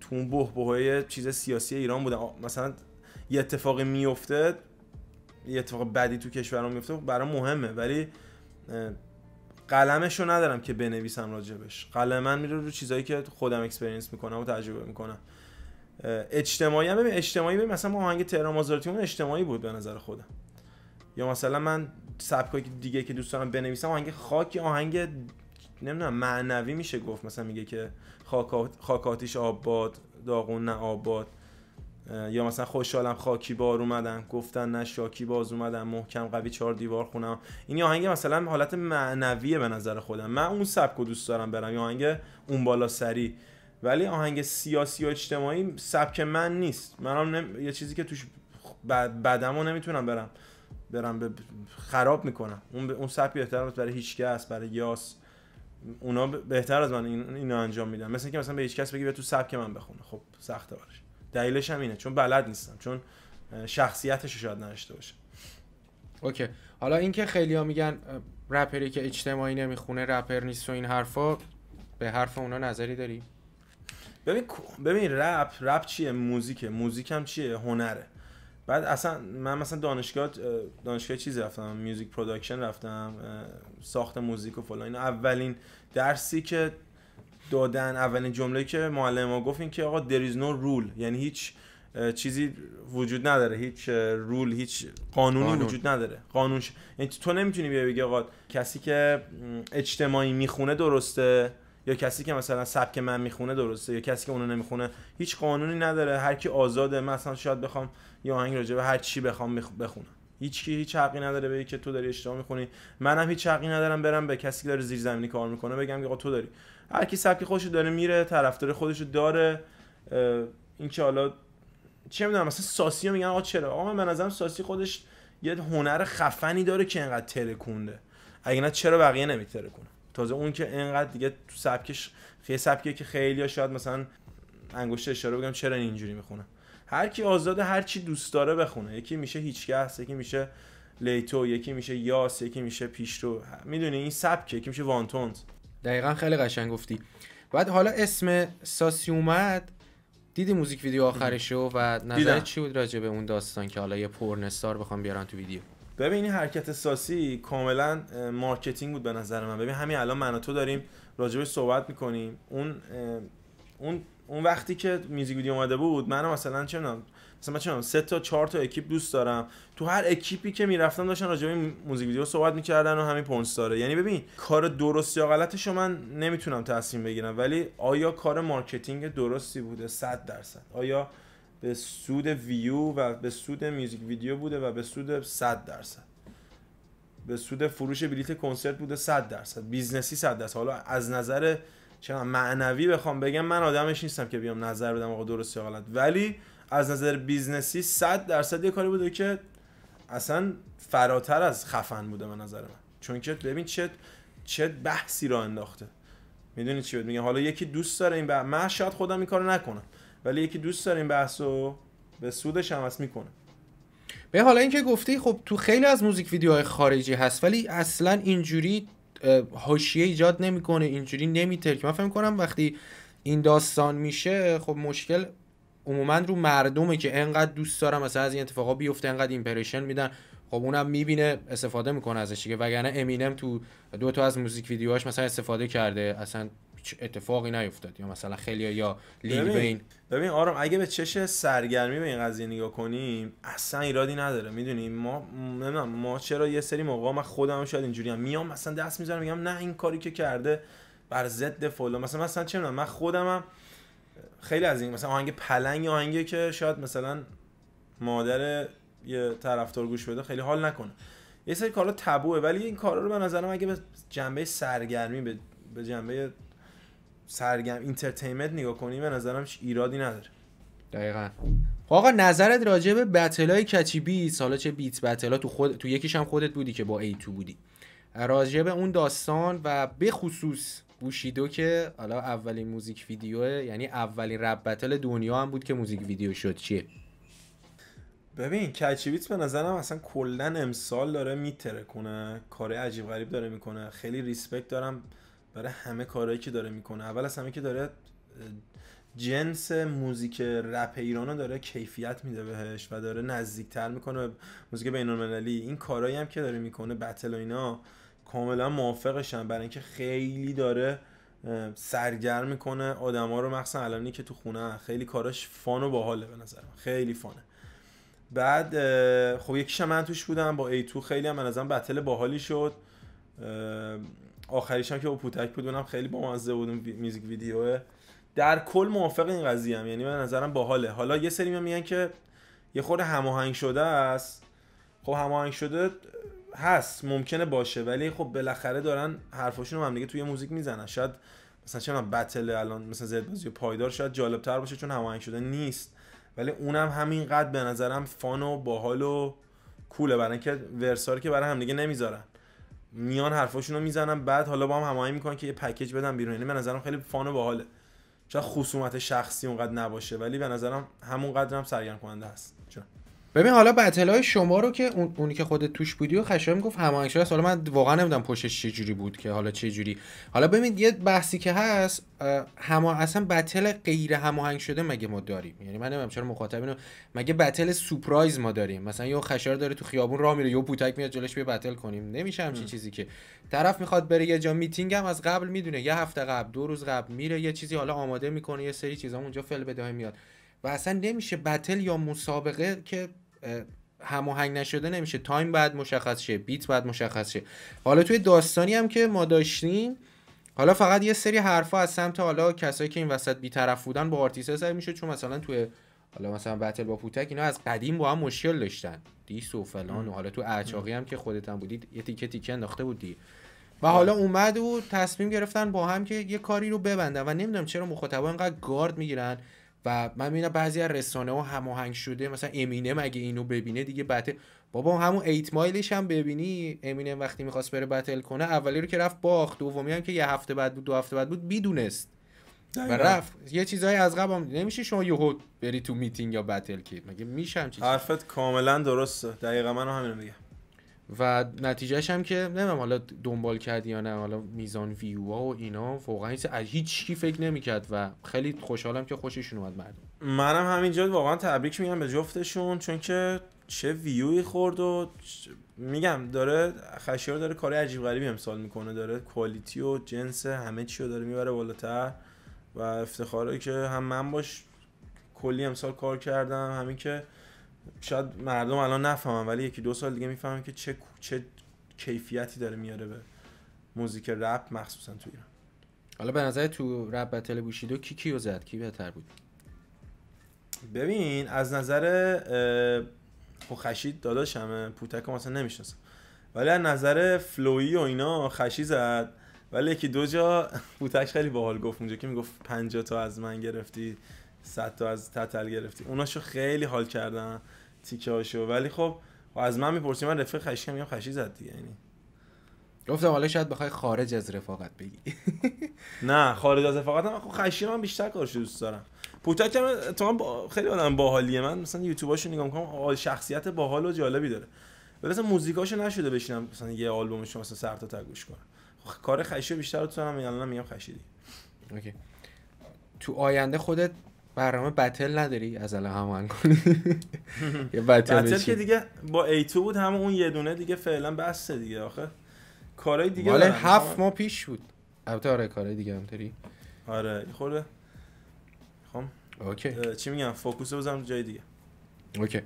تو اون های چیز سیاسی ایران بودم مثلا یه اتفاقی میفته یه اتفاق بدی تو کشورم میفته خب برای مهمه ولی قلمش رو ندارم که بنویسم راجبش قلم من میره رو چیزایی که خودم اکسپرینس میکنم و تجربه میکنم اجتماعی هم ببین اجتماعی ببین مثلا آهنگ تهران اجتماعی بود به نظر خودم یا مثلا من سبکای دیگه که دوست دارم بنویسم آهنگ خاکی آهنگ نمیدونم معنوی میشه گفت مثلا میگه که خاک آتیش آباد داغون نه آباد یا مثلا خوشحالم خاکی بار اومدم گفتن نه شاکی باز اومدم محکم قوی چهار دیوار خونم این آهنگ مثلا حالت معنویه به نظر خودم من اون سبک دوست دارم برم یا آهنگ اون بالا سری ولی آهنگ سیاسی و اجتماعی سبک من نیست منم نم... یه چیزی که توش بدمو نمیتونم برم برم به خراب میکنم اون ب... اون سبک بهتر برای هیچ کس برای یاس اونا بهتر از من این... اینو انجام میدن مثل که مثلا به هیچ کس بگی به تو سبک من بخونه خب سخته براش دلیلش هم اینه چون بلد نیستم چون شخصیتش شاید نشته باشه اوکی حالا اینکه ها میگن رپری که اجتماعی نمیخونه رپر نیست و این حرفا به حرف اونا نظری داری ببین ببین رپ رپ چیه موزیکه موزیک هم چیه هنره بعد اصلا من مثلا دانشگاه دانشگاه چیز رفتم میوزیک پروداکشن رفتم ساخت موزیک و فلان اینا اولین درسی که دادن اولین جمله که معلم ما گفت این که آقا there is no rule یعنی هیچ چیزی وجود نداره هیچ رول هیچ قانونی وجود نداره قانونش، یعنی تو نمیتونی بیا بگی آقا کسی که اجتماعی میخونه درسته یا کسی که مثلا سبک من میخونه درسته یا کسی که اونو نمیخونه هیچ قانونی نداره هر کی آزاده مثلا شاید بخوام یا آهنگ راجع به هر چی بخوام بخونم هیچ کی هیچ حقی نداره به که تو داری اشتباه میخونی منم هیچ حقی ندارم برم به کسی که داره زیر زمینی کار میکنه بگم که تو داری هر کی سبک خودشو داره میره طرفدار خودشو داره این که حالا چه میدونم مثلا ساسی میگن آقا چرا آقا من نظرم ساسی خودش یه هنر خفنی داره که انقدر ترکونده اگه چرا بقیه نمیترکونه تازه اون که اینقدر دیگه تو سبکش خیلی سبکیه که خیلی ها شاید مثلا انگشت اشاره بگم چرا اینجوری میخونه هر کی آزاده هر چی دوست داره بخونه یکی میشه هیچکس یکی میشه لیتو یکی میشه یاس یکی میشه پیشرو میدونی این سبکه یکی میشه وانتونز دقیقا خیلی قشنگ گفتی بعد حالا اسم ساسی اومد دیدی موزیک ویدیو آخرشو و نظرت چی بود راجع به اون داستان که حالا یه استار بخوام بیارن تو ویدیو ببین این حرکت ساسی کاملا مارکتینگ بود به نظر من ببین همین الان من تو داریم راجبش صحبت میکنیم اون اون اون وقتی که میوزیک ویدیو اومده بود من مثلا چه مثلا چه سه تا چهار تا اکیپ دوست دارم تو هر اکیپی که میرفتم داشتن راجع به موزیک ویدیو صحبت میکردن و همین پونس داره یعنی ببین کار درست یا غلطشو من نمیتونم تصمیم بگیرم ولی آیا کار مارکتینگ درستی بوده 100 درصد آیا به سود ویو و به سود میوزیک ویدیو بوده و به سود 100 درصد به سود فروش بلیت کنسرت بوده 100 درصد بیزنسی 100 درصد حالا از نظر چرا معنوی بخوام بگم من آدمش نیستم که بیام نظر بدم آقا درست یا ولی از نظر بیزنسی 100 درصد یه کاری بوده که اصلا فراتر از خفن بوده به نظر من چون که ببین چه چه بحثی را انداخته میدونی چی بود میگه حالا یکی دوست داره این بحث من شاید خودم این کارو نکنم ولی یکی دوست داریم بحث به سودش هم میکنه به حالا اینکه گفتی خب تو خیلی از موزیک ویدیوهای خارجی هست ولی اصلا اینجوری حاشیه ایجاد نمیکنه اینجوری که من فکر کنم وقتی این داستان میشه خب مشکل عموما رو مردمه که انقدر دوست دارم مثلا از این اتفاقا بیفته انقدر ایمپرشن میدن خب اونم میبینه استفاده میکنه ازش دیگه وگرنه امینم تو دو تا از موزیک ویدیوهاش مثلا استفاده کرده اصلا هیچ اتفاقی نیفتاد یا مثلا خیلی یا لیل ببین. ببین آرام اگه به چش سرگرمی به این قضیه نگاه کنیم اصلا ایرادی نداره میدونی ما نمیدونم ما چرا یه سری موقع من خودم شاید اینجوری هم میام مثلا دست میذارم میگم نه این کاری که کرده بر ضد فلان مثلا مثلا چه میدونم من خودمم خیلی از این مثلا آهنگ پلنگ آهنگی که شاید مثلا مادر یه طرفدار گوش بده خیلی حال نکنه یه سری کارا تبوه ولی این کارا رو به نظرم اگه به جنبه سرگرمی به جنبه سرگم اینترتینمنت نگاه کنی به نظرم ایرادی نداره دقیقا خب آقا نظرت راجع به های کچی بیت حالا چه بیت بتلا تو خود تو یکیش هم خودت بودی که با ای تو بودی راجع اون داستان و به خصوص بوشیدو که حالا اولین موزیک ویدیو یعنی اولین رب بتل دنیا هم بود که موزیک ویدیو شد چیه ببین کچی بیت به نظرم اصلا کلن امسال داره میترکونه کار عجیب غریب داره میکنه خیلی ریسپکت دارم برای همه کارهایی که داره میکنه اول از همه که داره جنس موزیک رپ ایران داره کیفیت میده بهش و داره نزدیکتر میکنه موزیک بین این کارهایی هم که داره میکنه بتل و اینا کاملا موافقشن برای اینکه خیلی داره سرگرم میکنه آدما رو مخصوصا الانی که تو خونه خیلی کاراش فان و باحاله به نظر خیلی فانه بعد خب یکیشم من توش بودم با ای تو خیلی هم به نظرم بتل باحالی شد آخریش هم که با پوتک بود اونم خیلی بامزه بود اون میوزیک ویدیوه در کل موافق این قضیه هم یعنی به نظرم باحاله حالا یه سری میگن که یه خورده هماهنگ شده است خب هماهنگ شده هست ممکنه باشه ولی خب بالاخره دارن حرفاشون رو هم دیگه توی موزیک میزنن شاید مثلا چرا بتل الان مثلا و پایدار شاید جالب تر باشه چون هماهنگ شده نیست ولی اونم همینقدر به نظرم فان و باحال و کوله برای اینکه که برای هم دیگه نمیذارن میان رو میزنن بعد حالا با هم هماهنگ میکنن که یه پکیج بدن بیرون یعنی به نظرم خیلی فان و باحاله شاید خصومت شخصی اونقدر نباشه ولی به نظرم همون قدرم سرگرم کننده هست ببین حالا بتل های شما رو که اون اونی که خودت توش بودی و خشم گفت هماهنگ شده حالا من واقعا نمیدونم پشتش چه جوری بود که حالا چه جوری حالا ببین یه بحثی که هست هم اصلا بتل غیر هماهنگ شده مگه ما داریم یعنی من نمیدونم چرا مخاطبینو مگه بتل سورپرایز ما داریم مثلا یه خشار داره تو خیابون راه میره یه پوتک میاد جلوش بیا بتل کنیم نمیشه همچین چیزی که طرف میخواد بره یه جا میتینگ هم از قبل میدونه یه هفته قبل دو روز قبل میره یه چیزی حالا آماده میکنه یه سری چیزا اونجا فل بده میاد و اصلا نمیشه بتل یا مسابقه که هماهنگ نشده نمیشه تایم بعد مشخص شه بیت بعد مشخص شه حالا توی داستانی هم که ما داشتیم حالا فقط یه سری حرفا از سمت حالا کسایی که این وسط بیطرف بودن با آرتیسا سر میشه چون مثلا توی حالا مثلا بتل با پوتک اینا از قدیم با هم مشکل داشتن دیس و فلان و حالا تو اعچاقی هم که خودت هم بودید یه تیکه تیکه انداخته بودی و حالا اومد و تصمیم گرفتن با هم که یه کاری رو ببندن و نمیدونم چرا مخاطبا اینقدر گارد میگیرن و من میبینم بعضی از رسانه ها هماهنگ شده مثلا امینه مگه اینو ببینه دیگه بته بابا همون ایت مایلش هم ببینی امینه وقتی میخواست بره بتل کنه اولی رو که رفت باخت دومی هم که یه هفته بعد بود دو هفته بعد بود بیدونست و رفت یه چیزایی از قبل هم نمیشه شما یهو بری تو میتینگ یا بتل کی مگه میشم چیز حرفت کاملا درسته دقیقا منو همین میگم و نتیجهش هم که نمیم حالا دنبال کردی یا نه حالا میزان ویو و اینا واقعا از هیچ کی فکر نمیکرد و خیلی خوشحالم که خوششون اومد مردم منم همینجا واقعا تبریک میگم به جفتشون چون که چه ویوی خورد و میگم داره خشیار داره کار عجیب غریبی امسال میکنه داره کوالیتی و جنس همه چی رو داره میبره بالاتر و افتخاره که هم من باش کلی امسال کار کردم همین که شاید مردم الان نفهمن ولی یکی دو سال دیگه میفهمن که چه چه کیفیتی داره میاره به موزیک رپ مخصوصا تو ایران حالا به نظر تو رپ بتل بوشیدو کی کیو زد کی بهتر بود ببین از نظر خب خشید داداشم پوتک مثلا نمیشناسم ولی از نظر فلویی و اینا خشی زد ولی یکی دو جا پوتک خیلی باحال گفت اونجا که میگفت 50 تا از من گرفتی صد تا از تتل گرفتی اوناشو خیلی حال کردن تیکه هاشو ولی خب و از من میپرسی من رفیق خشی میگم خشی زد دیگه یعنی گفتم حالا شاید بخوای خارج از رفاقت بگی نه خارج از رفاقت هم خب من بیشتر کارش دوست دارم پوتک هم تو خیلی آدم باحالیه من مثلا یوتیوباشو نگاه میکنم شخصیت باحال و جالبی داره ولی مثلا موزیکاشو نشده بشینم مثلا یه آلبومش مثلا سر تا گوش کنم خب کار خشی بیشتر تو یعنی هم الان میگم خشیدی اوکی تو آینده خودت برنامه بتل نداری از الان همان کنی یه بتل که دیگه با ای تو بود همون اون یه دونه دیگه فعلا بسته دیگه آخه کارهای دیگه ولی هفت ما پیش بود البته آره کارهای دیگه هم داری آره خورده خب اوکی چی میگم فوکوس بزنم جای دیگه اوکی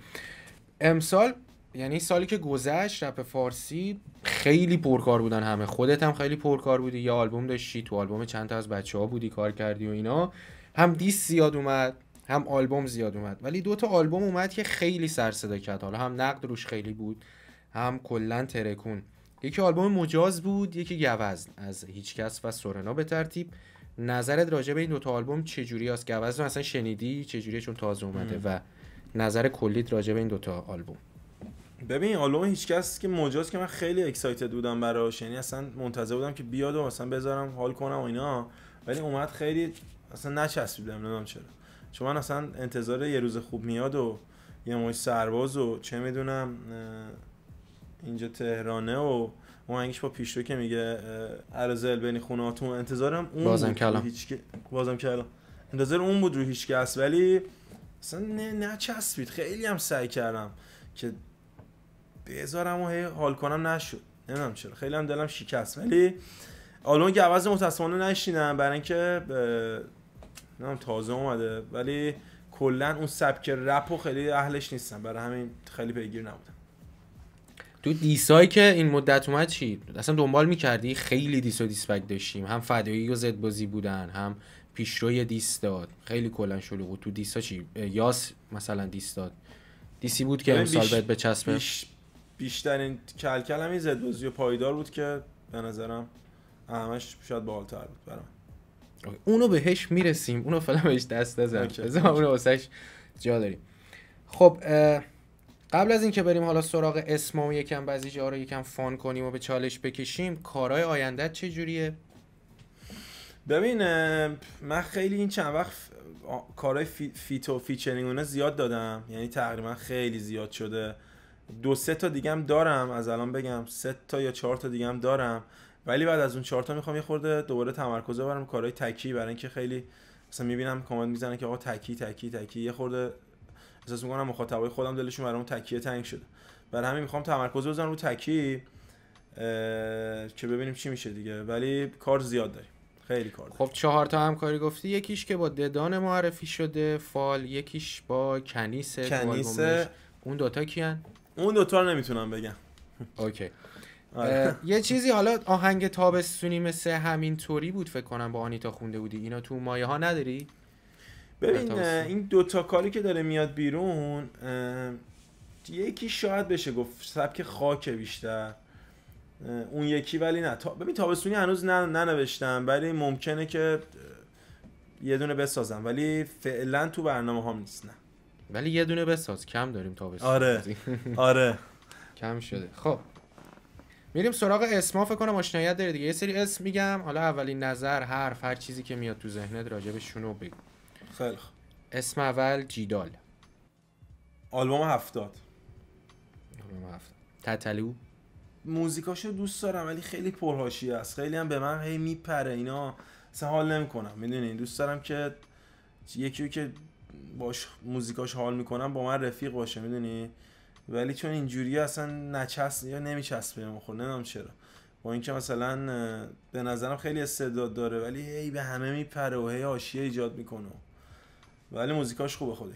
امسال یعنی سالی که گذشت رپ فارسی خیلی پرکار بودن همه خودت هم خیلی پرکار بودی یه آلبوم داشتی تو آلبوم چند تا از بچه ها بودی کار کردی و اینا هم دیس زیاد اومد هم آلبوم زیاد اومد ولی دوتا آلبوم اومد که خیلی سر صدا کرد حالا هم نقد روش خیلی بود هم کلا ترکون یکی آلبوم مجاز بود یکی گوزن از هیچکس و سورنا به ترتیب نظرت راجع به این دوتا آلبوم چجوری است گوزن اصلا شنیدی چجوریه چون تازه اومده و نظر کلیت راجع به این دوتا آلبوم ببین آلبوم هیچکس که مجاز که من خیلی اکسایتد بودم براش یعنی اصلا منتظر بودم که بیاد و اصلا بذارم حال کنم و اینا ولی اومد خیلی اصلا نچسبیدم نمیدونم چرا چون من اصلا انتظار یه روز خوب میاد و یه مش سرباز و چه میدونم اینجا تهرانه و آهنگش با پیشرو که میگه ارزل بین خوناتون انتظارم اون بازم کلام هیچ... بازم کلام انتظار اون بود رو هیچ کس ولی اصلا نه نچسبید خیلی هم سعی کردم که بذارم و حال کنم نشد نمیدونم چرا خیلی هم دلم شکست ولی الان که عوض متاسفانه نشینم برای اینکه نم تازه اومده ولی کلا اون سبک رپو خیلی اهلش نیستم برای همین خیلی پیگیر نبودم تو دیسای که این مدت اومد چی اصلا دنبال میکردی خیلی دیس و دیسپک داشتیم هم فدایی و زدبازی بودن هم پیشروی دیس داد خیلی کلا شلوغ تو دیسا چی یاس مثلا دیس داد دیسی بود که اون سال بهت بچسبه بیش... بیشترین کلکل همین زدبازی و پایدار بود که به نظرم همش شاید بالتر بود برام اونو بهش میرسیم اونو فعلا بهش دست نزن بذار اونو واسش جا داریم خب قبل از اینکه بریم حالا سراغ اسم و یکم بعضی جاها رو یکم فان کنیم و به چالش بکشیم کارهای آینده چه جوریه ببین من خیلی این چند وقت کارهای فیتو فیچرینگ زیاد دادم یعنی تقریبا خیلی زیاد شده دو سه تا دیگه هم دارم از الان بگم سه تا یا چهار تا دیگه هم دارم ولی بعد از اون تا میخوام یه خورده دوباره تمرکز ببرم کارهای تکی برای اینکه خیلی مثلا میبینم کامنت میزنه که آقا تکی تکی تکی یه خورده احساس میکنم مخاطبای خودم دلشون برام اون تکیه تنگ شده بر همین میخوام تمرکز بزنم رو تکی که ببینیم چی میشه دیگه ولی کار زیاد داریم خیلی کار داریم. خب چهار تا هم کاری گفتی یکیش که با ددان معرفی شده فال یکیش با کنیسه کنیسه اون دوتا کیان اون دوتا رو نمیتونم بگم اوکی آره. یه چیزی حالا آهنگ تابستونی مثل طوری بود فکر کنم با آنیتا خونده بودی اینا تو مایه ها نداری ببین این دوتا کاری که داره میاد بیرون یکی شاید بشه گفت سبک خاک بیشتر اون یکی ولی نه ببین تابستونی هنوز ننوشتم ولی ممکنه که یه دونه بسازم ولی فعلا تو برنامه هم نیست نه ولی یه دونه بساز کم داریم تابستونی آره آره کم شده خب میریم سراغ اسما فکر کنم آشنایت داره دیگه یه سری اسم میگم حالا اولین نظر حرف هر چیزی که میاد تو ذهنت راجبشونو شونو بگو خیلی اسم اول جیدال آلبوم هفتاد آلبوم هفتاد تتلو موزیکاشو دوست دارم ولی خیلی پرهاشی است خیلی هم به من هی میپره اینا اصلا حال نمیکنم میدونی دوست دارم که یکی که باش موزیکاش حال میکنم با من رفیق باشه میدونی ولی چون اینجوری اصلا نچسب یا نمیچسبه به خود خب، نمیدونم چرا با اینکه مثلا به نظرم خیلی استعداد داره ولی هی به همه میپره و هی آشیه ایجاد میکنه ولی موزیکاش خوبه خودی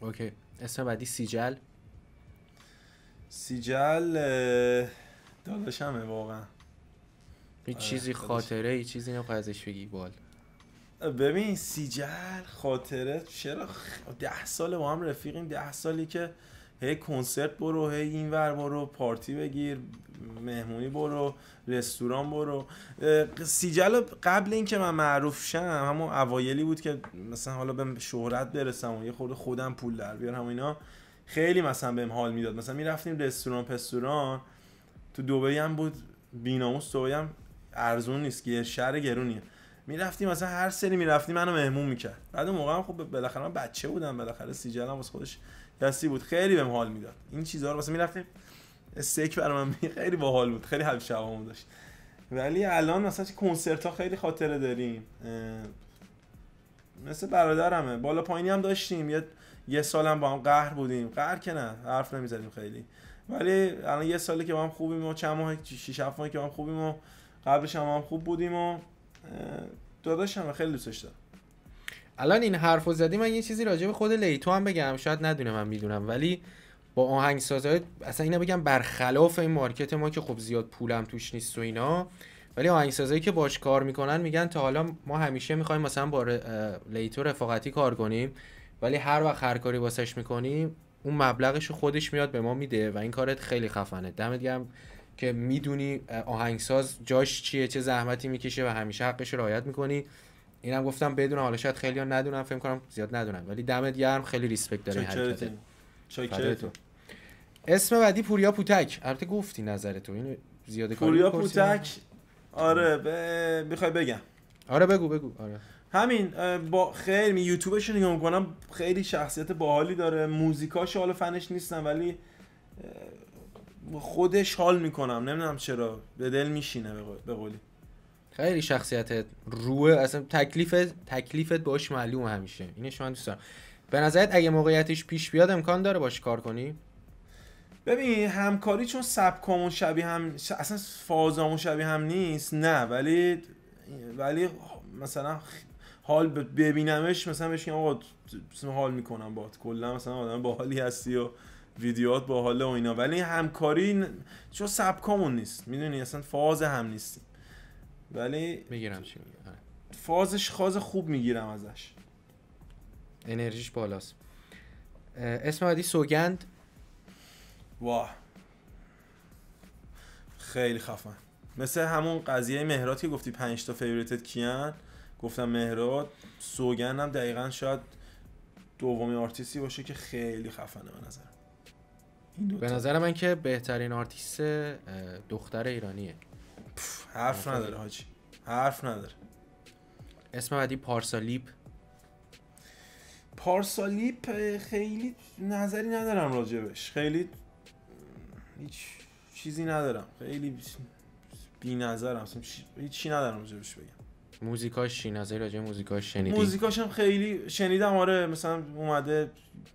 اوکی اسم بعدی سیجل سیجل داداشمه واقعا هیچ آره، چیزی خاطره ای چیزی نمیخوای ازش بگی بال ببین سیجل خاطره چرا ده سال با هم رفیقیم ده سالی که هی کنسرت برو هی اینور برو پارتی بگیر مهمونی برو رستوران برو سیجل قبل اینکه من معروف شم همون اوایلی بود که مثلا حالا به شهرت برسم و یه خورده خودم پول در بیارم اینا خیلی مثلا بهم حال میداد مثلا میرفتیم رستوران پستوران تو دبی هم بود بیناموس دبی هم ارزون نیست که شهر گرونیه میرفتیم مثلا هر سری میرفتیم منو مهمون میکرد بعد اون موقع هم خب بالاخره بچه بودم بالاخره خودش دستی بود خیلی بهم حال میداد این چیزها رو مثلا میرفتیم استیک برام من خیلی باحال بود خیلی حال شبامو داشت ولی الان مثلا کنسرت ها خیلی خاطره داریم مثل برادرمه بالا پایینی هم داشتیم یه یه هم با هم قهر بودیم قهر که نه حرف نمیزدیم خیلی ولی الان یه سالی که با هم خوبیم و چند ماه شیش هفت که با هم خوبیم و قبلش هم, هم خوب بودیم و داداشم خیلی دوستش دارم الان این حرف رو زدی من یه چیزی راجع به خود لیتو هم بگم شاید ندونه من میدونم ولی با آهنگسازهای اصلا اینا بگم برخلاف این مارکت ما که خب زیاد پولم توش نیست و اینا ولی سازهایی که باش کار میکنن میگن تا حالا ما همیشه میخوایم مثلا با لیتو رفاقتی کار کنیم ولی هر وقت هر کاری واسش میکنیم اون مبلغش خودش میاد به ما میده و این کارت خیلی خفنه دمت گرم که میدونی آهنگساز جاش چیه چه زحمتی میکشه و همیشه حقش رعایت میکنی اینم گفتم بدونم حالا شاید خیلی ها ندونم فکر کنم زیاد ندونم ولی دمت گرم خیلی ریسپکت داره حرکت اسم بعدی پوریا پوتک البته گفتی نظر تو زیاد زیاده پوریا پوتک آره ب... میخوای بگم آره بگو بگو آره همین با خیلی یوتیوبش رو نگاه خیلی شخصیت باحالی داره موزیکاش حالا فنش نیستن ولی خودش حال میکنم نمیدونم چرا به دل میشینه به قولی خیلی شخصیت روه اصلا تکلیف تکلیفت باش معلوم همیشه اینه شما دوست دارم به نظرت اگه موقعیتش پیش بیاد امکان داره باش کار کنی ببین همکاری چون سبکامون شبیه هم اصلا فازامون شبیه هم نیست نه ولی ولی مثلا حال ببینمش مثلا بهش آقا حال میکنم بات کلا مثلا آدم باحالی هستی و ویدیوات باحاله و اینا ولی همکاری چون سبکامون نیست میدونی اصلا فاز هم نیستی ولی میگیرم چی میگه آره. فازش خاز خوب میگیرم ازش انرژیش بالاست اسم بعدی سوگند واه خیلی خفن مثل همون قضیه مهرات که گفتی 5 تا فیوریتت کیان گفتم مهرات هم دقیقا شاید دومی آرتیستی باشه که خیلی خفنه به نظرم به نظر من که بهترین آرتیست دختر ایرانیه حرف نداره حاجی حرف نداره اسم بعدی پارسالیپ پارسالیپ خیلی نظری ندارم راجبش خیلی هیچ چیزی ندارم خیلی بی نظرم هیچ چی ندارم راجبش بگم موزیکاش چی نظری راجع موزیکاش شنیدی موزیکاش خیلی شنیدم آره مثلا اومده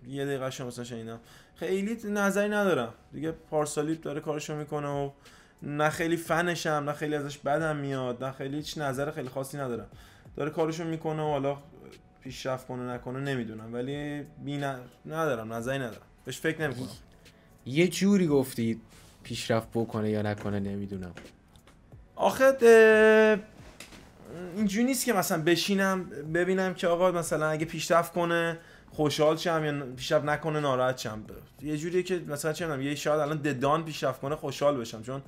یه دقیقه مثلا شنیدم خیلی نظری ندارم دیگه پارسالیپ داره کارشو میکنه و نه خیلی فنشم نه خیلی ازش بدم میاد نه خیلی هیچ نظر خیلی خاصی ندارم داره کارشو میکنه و حالا پیشرفت کنه نکنه نمیدونم ولی بی ندارم نظری ندارم بهش فکر نمیکنم یه جوری گفتی پیشرفت بکنه یا نکنه نمیدونم آخه اینجوری نیست که مثلا بشینم ببینم که آقا مثلا اگه پیشرفت کنه خوشحال شم یا پیشرفت نکنه ناراحت شم یه جوریه که مثلا چه یه شاید الان ددان پیشرفت کنه خوشحال بشم چون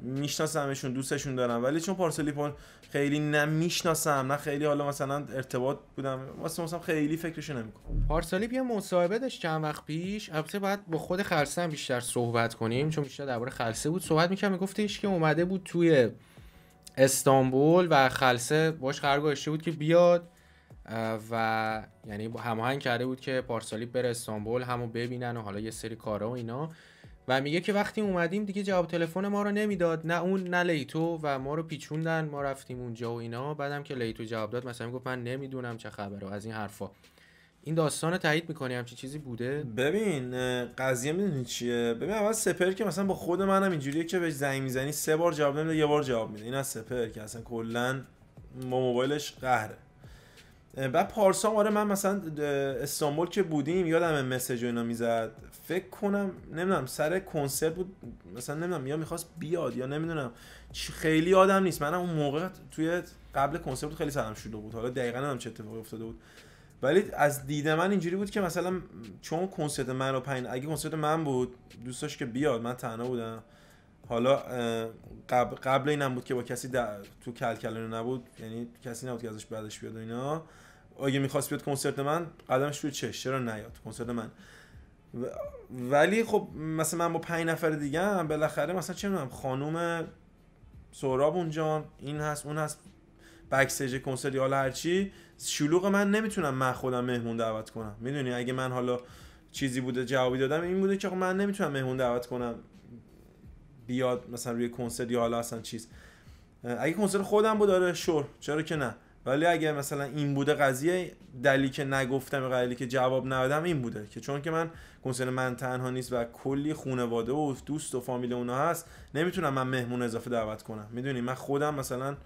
میشناسمشون دوستشون دارم ولی چون پون خیلی نمیشناسم نه خیلی حالا مثلا ارتباط بودم واسه مثلا خیلی فکرشو نمیکنم پارسالی یه مصاحبه داشت چند وقت پیش البته بعد با خود خلسه بیشتر صحبت کنیم چون بیشتر درباره خلسه بود صحبت میکرد میگفتش که اومده بود توی استانبول و خلسه باش قرار بود که بیاد و یعنی هماهنگ کرده بود که پارسالی بره استانبول همو ببینن و حالا یه سری کارا و اینا و میگه که وقتی اومدیم دیگه جواب تلفن ما رو نمیداد نه اون نه لیتو و ما رو پیچوندن ما رفتیم اونجا و اینا بعدم که لیتو جواب داد مثلا گفت من نمیدونم چه خبره از این حرفا این داستان تایید میکنی همچی چیزی بوده ببین قضیه میدونی چیه ببین اول سپر که مثلا با خود منم اینجوریه که بهش زنگ میزنی سه بار جواب نمیده یه بار جواب میده این از سپر که اصلا کلا با موبایلش قهره بعد پارسا آره من مثلا استانبول که بودیم یادم مسیج اینا میزد فکر کنم نمیدونم سر کنسرت بود مثلا نمیدونم یا میخواست بیاد یا نمیدونم خیلی آدم نیست منم اون موقع توی قبل کنسرت خیلی سرم شده بود حالا دقیقا نمیدونم چه اتفاقی افتاده بود ولی از دید من اینجوری بود که مثلا چون کنسرت من رو پایین اگه کنسرت من بود دوستاش که بیاد من تنها بودم حالا قبل قبل این بود که با کسی در... تو کل نبود یعنی کسی نبود که ازش بعدش بیاد و اینا اگه میخواست بیاد کنسرت من قدمش روی چش چرا نیاد کنسرت من ولی خب مثلا من با پنج نفر دیگه هم بالاخره مثلا چه میدونم خانم سهراب اونجا این هست اون هست بک کنسرت یا هرچی شلوغ من نمیتونم من خودم مهمون دعوت کنم میدونی اگه من حالا چیزی بوده جوابی دادم این بوده که خب من نمیتونم مهمون دعوت کنم بیاد مثلا روی کنسرت یا حالا اصلا چیز اگه کنسرت خودم بود داره شور چرا که نه ولی اگه مثلا این بوده قضیه دلی که نگفتم قضیه که جواب ندادم این بوده که چون که من کنسرت من تنها نیست و کلی خانواده و دوست و فامیل اونا هست نمیتونم من مهمون اضافه دعوت کنم میدونی من خودم مثلا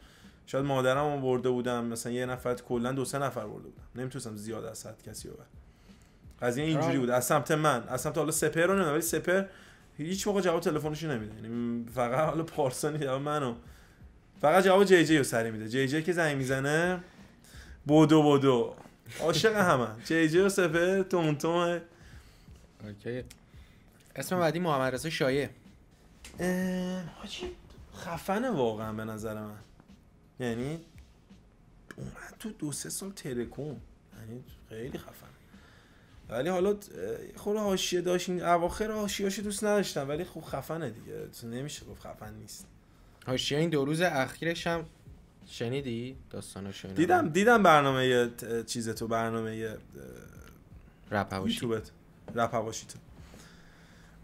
شاید مادرم برده بودم مثلا یه نفر کلا دو سه نفر برده بودم نمیتونستم زیاد از حد کسی رو قضیه اینجوری آره. بود از سمت من از سمت حالا سپر رو نمیدونم ولی سپر هیچ موقع جواب تلفنشو نمیده یعنی فقط حالا پارسانی جواب منو فقط جواب جی جی رو سری میده جی جی که زنگ میزنه بودو بودو عاشق همه جی جی و سفه تون اوکی اسم بعدی محمد رضا شایه خفنه واقعا به نظر من یعنی اومد تو دو سه سال ترکون یعنی خیلی خفن ولی حالا خود حاشیه داشت این اواخر حاشیه‌اشو دوست نداشتم ولی خب خفنه دیگه تو نمیشه گفت خفن نیست حاشیه این دو روز اخیرش هم شنیدی داستانش دیدم دیدم برنامه چیز تو برنامه رپ هواشی رپ تو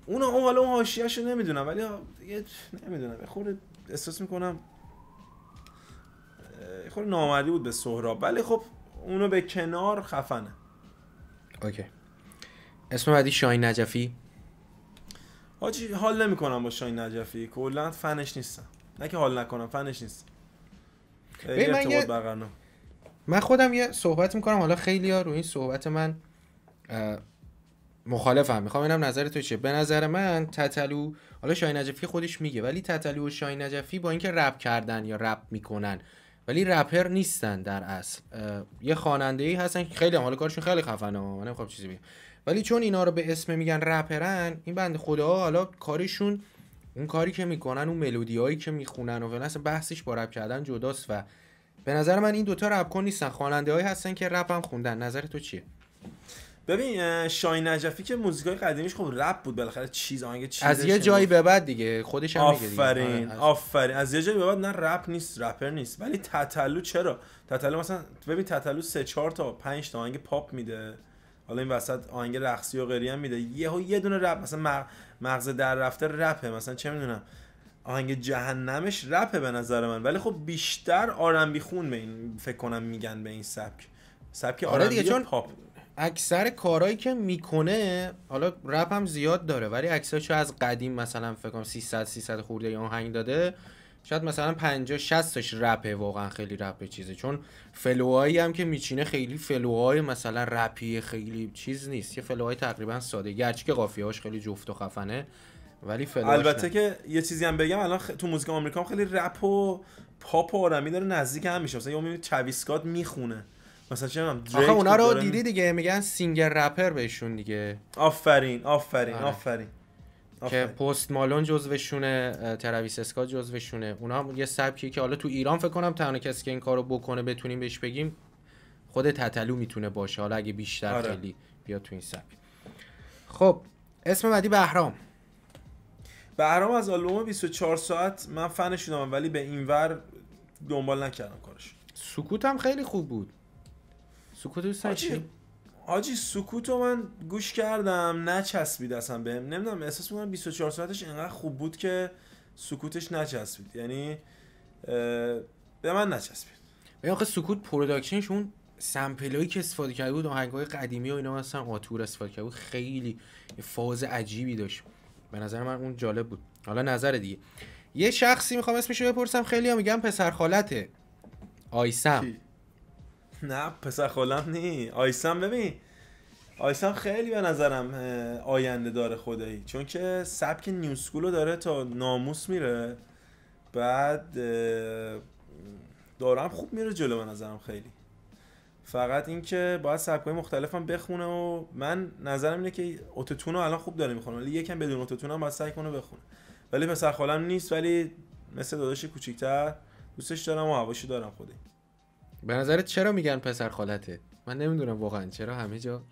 اون اون حالا اون نمیدونم ولی دیگه نمیدونم خود احساس میکنم خود نامردی بود به سهراب ولی خب اونو به کنار خفنه اوکی اسم بعدی شاهین نجفی آجی حال نمیکنم با شاهین نجفی کلا فنش نیستم نه که حال نکنم فنش نیست من, یه... من خودم یه صحبت میکنم حالا خیلی ها رو این صحبت من مخالفم میخوام اینم نظر تو چیه به نظر من تتلو حالا شاهین نجفی خودش میگه ولی تتلو و شاهین نجفی با اینکه رپ کردن یا رپ میکنن ولی رپر نیستن در اصل یه خواننده ای هستن که خیلی حال کارشون خیلی خفنه من نمیخوام چیزی بگم ولی چون اینا رو به اسم میگن رپرن این بنده خدا حالا کارشون اون کاری که میکنن اون ملودی هایی که میخونن و اصلا بحثش با رپ کردن جداست و به نظر من این دوتا رپ کن نیستن خواننده هایی هستن که رپ هم خوندن نظر تو چیه ببین شای نجفی که موزیکای قدیمیش خب رپ بود بالاخره چیز آهنگ چیز از یه جایی به بعد دیگه خودش هم آفرین آره، آفرین. از یه جایی به بعد نه رپ نیست رپر نیست ولی تتلو چرا تتلو مثلا ببین تتلو سه چهار تا پنج تا آهنگ پاپ میده حالا این وسط آهنگ رقصی و غری هم میده یهو یه دونه رپ مثلا مغز در رفته رپه مثلا چه میدونم آهنگ جهنمش رپه به نظر من ولی خب بیشتر آرنبی خون به این فکر کنم میگن به این سبک سبک آره دیگه چون پاپ اکثر کارهایی که میکنه حالا رپ هم زیاد داره ولی اکثرش از قدیم مثلا فکر کنم 300 300 خورده آهنگ داده شاید مثلا 50 60 تاش رپه واقعا خیلی رپ چیزه چون فلوهایی هم که میچینه خیلی فلوهای مثلا رپی خیلی چیز نیست یه فلوهای تقریبا ساده گرچه که قافیه هاش خیلی جفت و خفنه ولی البته که یه چیزی هم بگم الان تو موزیک آمریکا خیلی رپ و پاپ و آرامی داره نزدیک هم میشه مثلا یه چویسکات میخونه مثلا چه آخه اونا رو دیدی دیگه میگن سینگر رپر بهشون دیگه آفرین آفرین آره. آفرین که پست مالون جزوشونه ترویس اسکات جزوشونه اونا هم یه سبکی که حالا تو ایران فکر کنم تنها کسی که این کارو بکنه بتونیم بهش بگیم خود تتلو میتونه باشه حالا اگه بیشتر آره. خیلی بیاد تو این سبک خب اسم بعدی بهرام بهرام از آلبوم 24 ساعت من فن شدم ولی به اینور دنبال نکردم کارش سکوت هم خیلی خوب بود سکوت رو آجی, آجی سکوت رو من گوش کردم نچسبید اصلا بهم نمیدونم احساس میکنم 24 ساعتش اینقدر خوب بود که سکوتش نچسبید یعنی به من نچسبید ببین آخه سکوت اون سمپلایی که استفاده کرده بود های قدیمی و اینا مثلا آتور استفاده کرده بود خیلی فاز عجیبی داشت به نظر من اون جالب بود حالا نظر دیگه یه شخصی میخوام اسمشو بپرسم خیلی میگم پسر خالته آیسم نه پسر خالم نی آیسم ببین آیسم خیلی به نظرم آینده داره خدایی چون که سبک نیو رو داره تا ناموس میره بعد دارم خوب میره جلو به نظرم خیلی فقط اینکه باید سبکای مختلفم بخونه و من نظرم اینه که اوتوتون رو الان خوب داره میخونه ولی یکم بدون اوتوتون هم باید سعی کنه بخونه ولی پسر خالم نیست ولی مثل داداش کوچیکتر دوستش دارم و هواشو دارم خودی به نظرت چرا میگن پسر خالته من نمیدونم واقعا چرا همه جا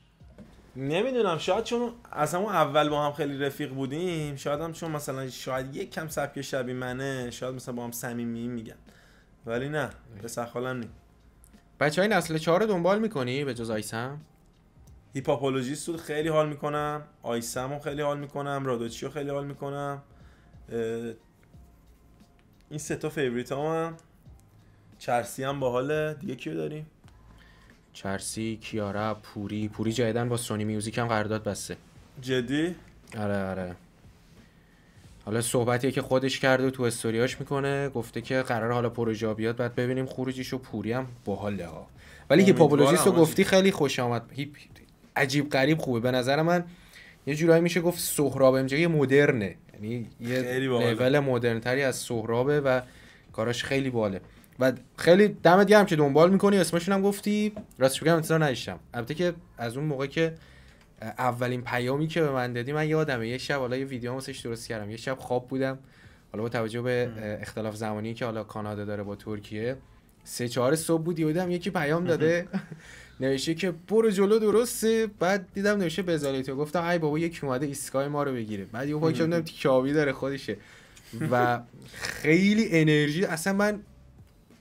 نمیدونم شاید چون از اول با هم خیلی رفیق بودیم شاید هم چون مثلا شاید یک کم سبک شبیه منه شاید مثلا با هم صمیمی میگن ولی نه پسر خالم نی بچه های نسل چهار رو دنبال میکنی به جز آیسم هیپاپولوژیست رو خیلی حال میکنم آیسم رو خیلی حال میکنم رادوچی رو خیلی حال میکنم این سه تا فیوریت هم. چرسی هم باحاله دیگه کیو داریم چرسی کیارا پوری پوری جایدن با سونی میوزیک هم قرارداد بسته جدی آره آره حالا صحبتیه که خودش کرده و تو استوریاش میکنه گفته که قرار حالا پروژه بیاد بعد ببینیم خروجیش و پوری هم باحاله ها ولی که رو گفتی خیلی خوش آمد عجیب غریب خوبه به نظر من یه جورایی میشه گفت سهراب یه مدرنه یعنی یه لول مدرنتری از سهرابه و کاراش خیلی باله و خیلی دمت گرم که دنبال میکنی اسمشون هم گفتی راستش بگم انتظار نداشتم البته که از اون موقع که اولین پیامی که به من دادی من یادمه یه شب حالا یه ویدیو واسش درست کردم یه شب خواب بودم حالا با توجه به اختلاف زمانی که حالا کانادا داره با ترکیه سه چهار صبح بودی بودم یکی پیام داده نوشته که برو جلو درسته بعد دیدم نوشته بزاری تو گفتم ای بابا یکی اومده ایستگاه ما رو بگیره بعد یه پاکی دیدم داره خودشه و خیلی انرژی اصلا من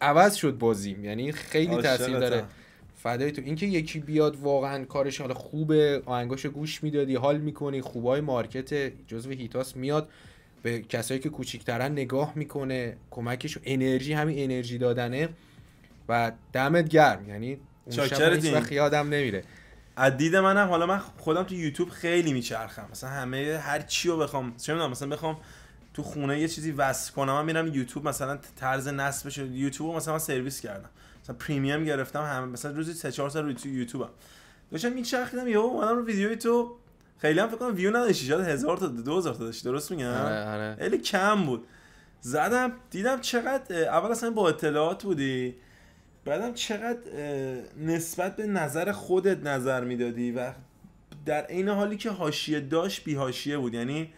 عوض شد بازیم یعنی خیلی تاثیر داره فدای تو اینکه یکی بیاد واقعا کارش حالا خوبه آهنگاش گوش میدادی حال میکنی خوبای مارکت جزو هیتاس میاد به کسایی که کوچیکترن نگاه میکنه کمکش انرژی همین انرژی دادنه و دمت گرم یعنی اون شب یادم نمیره از منم حالا من خودم تو یوتیوب خیلی میچرخم مثلا همه هر چی رو بخوام چه میدونم مثلا بخوام تو خونه یه چیزی وصل کنم من میرم یوتیوب مثلا طرز نصبش یوتیوب مثلا من سرویس کردم مثلا پریمیوم گرفتم هم مثلا روزی 3 4 سال روی تو یوتیوبم داشتم میچرخیدم یهو اومدم رو ویدیوی تو خیلی هم فکر کنم ویو نداشتی شاید هزار تا هزار تا داشتی درست میگم آره آره خیلی کم بود زدم دیدم چقدر اول اصلا با اطلاعات بودی بعدم چقدر نسبت به نظر خودت نظر میدادی و در عین حالی که حاشیه داشت بی حاشیه بود یعنی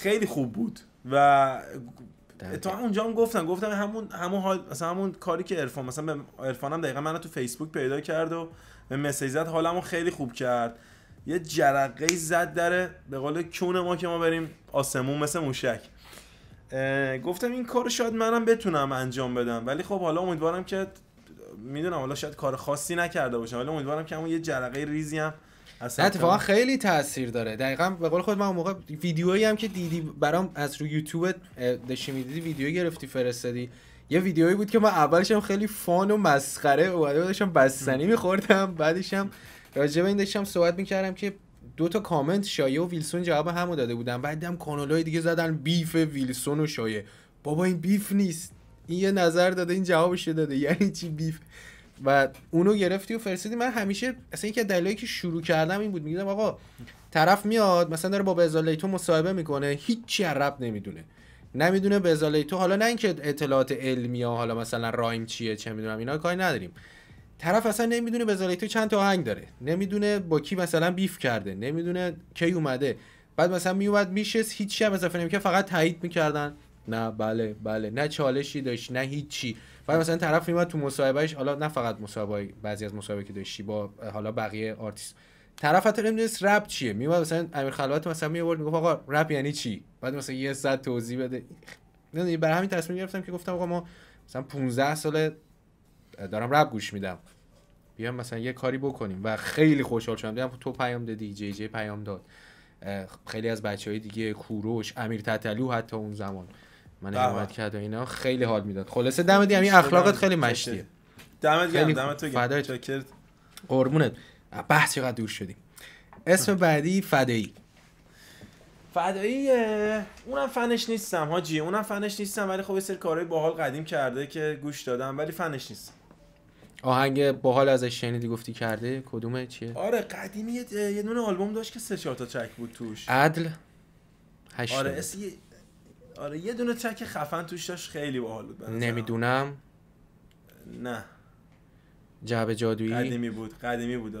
خیلی خوب بود و تا اونجا هم گفتن گفتم همون همون حال مثلا همون کاری که عرفان مثلا به هم دقیقا من تو فیسبوک پیدا کرد و به مسیج زد حالمو خیلی خوب کرد یه جرقه زد داره به قول کون ما که ما بریم آسمون مثل موشک گفتم این کار شاید منم بتونم انجام بدم ولی خب حالا امیدوارم که میدونم حالا شاید کار خاصی نکرده باشم ولی امیدوارم که همون یه جرقه ریزی هم نه اتفاقا خیلی تاثیر داره دقیقا به قول خود من اون موقع ویدیویی هم که دیدی برام از روی یوتیوب داشتی میدیدی ویدیو گرفتی فرستادی یه ویدیویی بود که من اولش هم خیلی فان و مسخره اومده داشتم بستنی میخوردم بعدش هم راجب این داشتم صحبت میکردم که دو تا کامنت شایه و ویلسون جواب همو داده بودن بعدم کانالای دیگه زدن بیف ویلسون و شایه بابا این بیف نیست این یه نظر داده این جوابش داده یعنی چی بیف و اونو گرفتی و فرسیدی من همیشه اصلا یکی دلایلی که شروع کردم این بود میگم آقا طرف میاد مثلا داره با تو مصاحبه میکنه هیچی عرب نمیدونه نمیدونه تو حالا نه اینکه اطلاعات علمی ها حالا مثلا رایم چیه چه میدونم اینا کاری نداریم طرف اصلا نمیدونه بزالیتو چند تا آهنگ داره نمیدونه با کی مثلا بیف کرده نمیدونه کی اومده بعد مثلا میومد میشه هیچ هم اضافه نمیکرد فقط تایید میکردن نه بله بله نه چالشی داشت نه هیچی و مثلا طرف میاد تو مصاحبهش حالا نه فقط مصاحبه بعضی از مصاحبه که داشتی با حالا بقیه آرتیست طرف حتی نمیدونست رپ چیه میواد مثلا امیر خلوت مثلا میورد میگفت آقا رپ یعنی چی بعد مثلا یه صد توضیح بده نه برای همین تصمیم گرفتم که گفتم آقا ما مثلا 15 سال دارم رپ گوش میدم بیام مثلا یه کاری بکنیم و خیلی خوشحال شدم دیدم تو پیام دادی جی جی پیام داد خیلی از بچه دیگه کوروش امیر تتلو حتی اون زمان من حمایت کرد و اینا خیلی حال میداد خلاصه دمت این اخلاقت خیلی مشتیه دمت گرم دمت گرم قربونت بحث چقدر دور شدیم اسم بعدی فدایی فدایی اونم فنش نیستم حاجی اونم فنش نیستم ولی خب یه سری کارهای باحال قدیم کرده که گوش دادم ولی فنش نیست آهنگ باحال ازش شنیدی گفتی کرده کدومه چیه آره قدیمی یه دونه آلبوم داشت که سه چهار تا چک بود توش عدل هشت آره آره یه دونه ترک خفن توش داشت خیلی باحال بود نمیدونم نه جعبه جادویی قدیمی بود قدیمی بود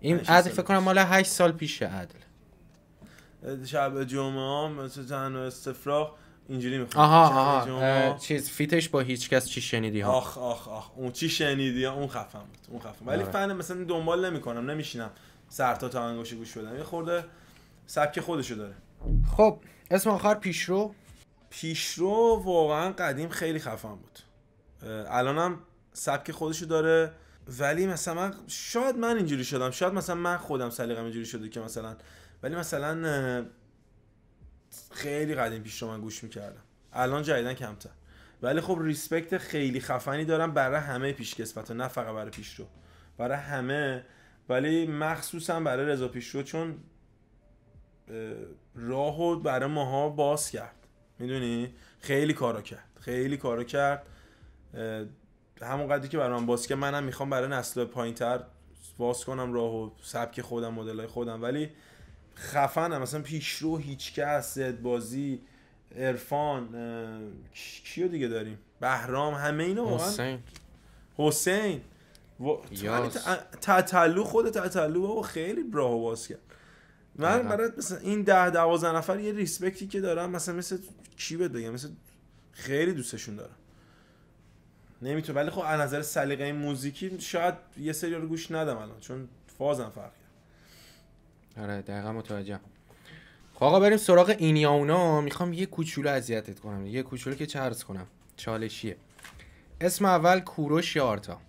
این عدل فکر کنم مال 8 سال پیشه عدل شب جمعه مثل زن و استفراغ اینجوری میخوام آها آها چیز فیتش با هیچ کس چی شنیدی ها آخ آخ آخ اون چی شنیدی ها اون خفن بود اون خفن ولی آره. فن مثلا دنبال نمیکنم نمیشینم سر تا تا انگوشی گوش بدم یه خورده سبک خودشو داره خب اسم آخر پیشرو پیشرو واقعا قدیم خیلی خفن بود الانم سبک خودشو داره ولی مثلا من شاید من اینجوری شدم شاید مثلا من خودم سلیقم اینجوری شده که مثلا ولی مثلا خیلی قدیم پیشرو من گوش میکردم الان جدیدن کمتر ولی خب ریسپکت خیلی خفنی دارم برای همه پیشکسوت نه فقط برای پیشرو. برای همه ولی مخصوصا برای رضا پیشرو چون راه و برای ماها باز کرد میدونی خیلی کارا کرد خیلی کارا کرد همون قدری که برای من باز که منم میخوام برای نسل پایین تر باز کنم راه و سبک خودم مدل خودم ولی خفنم مثلا پیشرو هیچکس بازی عرفان کیو دیگه داریم بهرام همه اینا حسین حسین یعنی خود تتلو بابا خیلی راهو باز کرد من برای مثلا این ده دوازده نفر یه ریسپکتی که دارم مثلا مثل چی بده بگم مثل خیلی دوستشون دارم نمیتونم ولی خب از نظر سلیقه موزیکی شاید یه سری رو گوش ندم الان چون فازم فرق کرد آره دقیقا متوجهم خب آقا بریم سراغ یا اونا میخوام یه کوچولو اذیتت کنم یه کوچولو که چرز کنم چالشیه اسم اول کوروش یا آرتا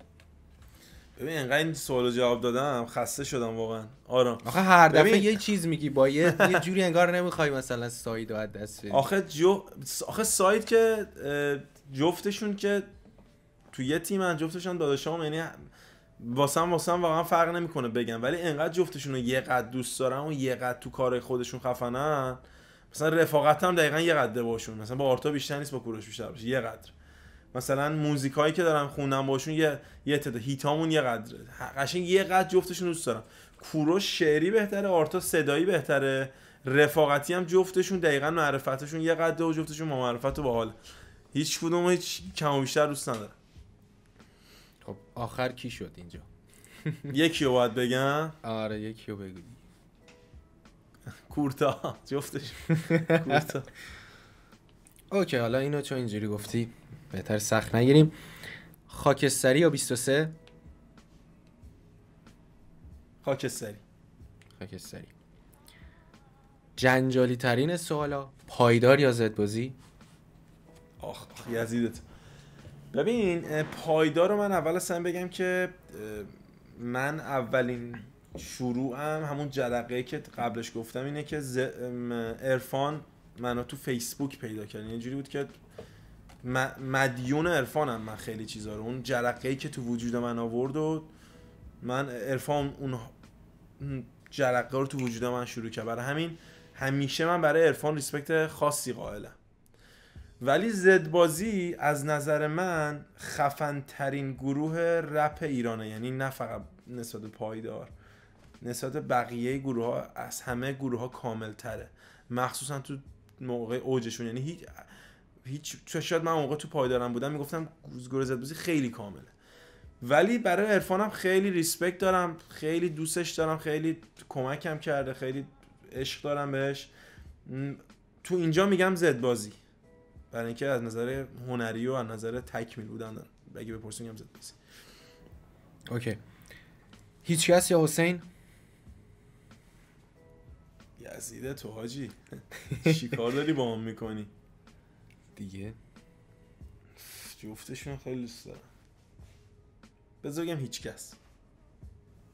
ببین انقدر این و جواب دادم خسته شدم واقعا آرام آخه هر دفعه یه چیز میگی با یه, جوری انگار نمیخوای مثلا ساید و دست آخه جو... آخه ساید که جفتشون که تو یه تیم ان جفتشون داداشام یعنی واسم واسم واقعا فرق نمیکنه بگم ولی انقدر جفتشون رو یه قد دوست دارم و یه قد تو کار خودشون خفنن مثلا رفاقتم دقیقا یه قده باشون مثلا با آرتا بیشتر نیست با کوروش بیشتر باشه یه قدر مثلا موزیکایی که دارم خوندم باشون یه یه تعداد هیتامون یه قدره. قشنگ یه قدر جفتشون دوست دارم کوروش شعری بهتره آرتا صدایی بهتره رفاقتی هم جفتشون دقیقا معرفتشون یه قدر و جفتشون معرفت و باحال هیچ کدوم هیچ کم و بیشتر دوست ندارم خب آخر کی شد اینجا یکی رو باید بگم آره یکی رو بگو کورتا جفتش کورتا اوکی حالا اینو چون اینجوری گفتی بهتر سخت نگیریم خاکستری یا 23 خاکستری خاکستری جنجالی ترین سوالا پایدار یا زدبازی آخ آخ یزیدت ببین پایدار رو من اول اصلا بگم که من اولین شروعم همون جدقه که قبلش گفتم اینه که عرفان منو تو فیسبوک پیدا کرد اینجوری یعنی بود که مدیون عرفانم من خیلی چیزا رو اون جرقه ای که تو وجود من آورد و من عرفان اون جرقه رو تو وجود من شروع کرد برای همین همیشه من برای عرفان ریسپکت خاصی قائلم ولی زدبازی از نظر من خفن ترین گروه رپ ایرانه یعنی نه فقط نسبت پایدار نسبت بقیه گروه ها از همه گروه ها کامل تره مخصوصا تو موقع اوجشون یعنی هیچ هیچ شاید من موقع تو پایدارم بودم میگفتم گروه زدبازی خیلی کامله ولی برای عرفانم خیلی ریسپکت دارم خیلی دوستش دارم خیلی کمکم کرده خیلی عشق دارم بهش تو اینجا میگم زدبازی بازی برای اینکه از نظر هنری و از نظر تکمیل بودن دارم اگه بپرسیم زد بازی اوکی هیچ کس یا حسین یزیده تو حاجی چیکار داری با هم میکنی دیگه جفتشون خیلی دوست دارم بذار بگم هیچکس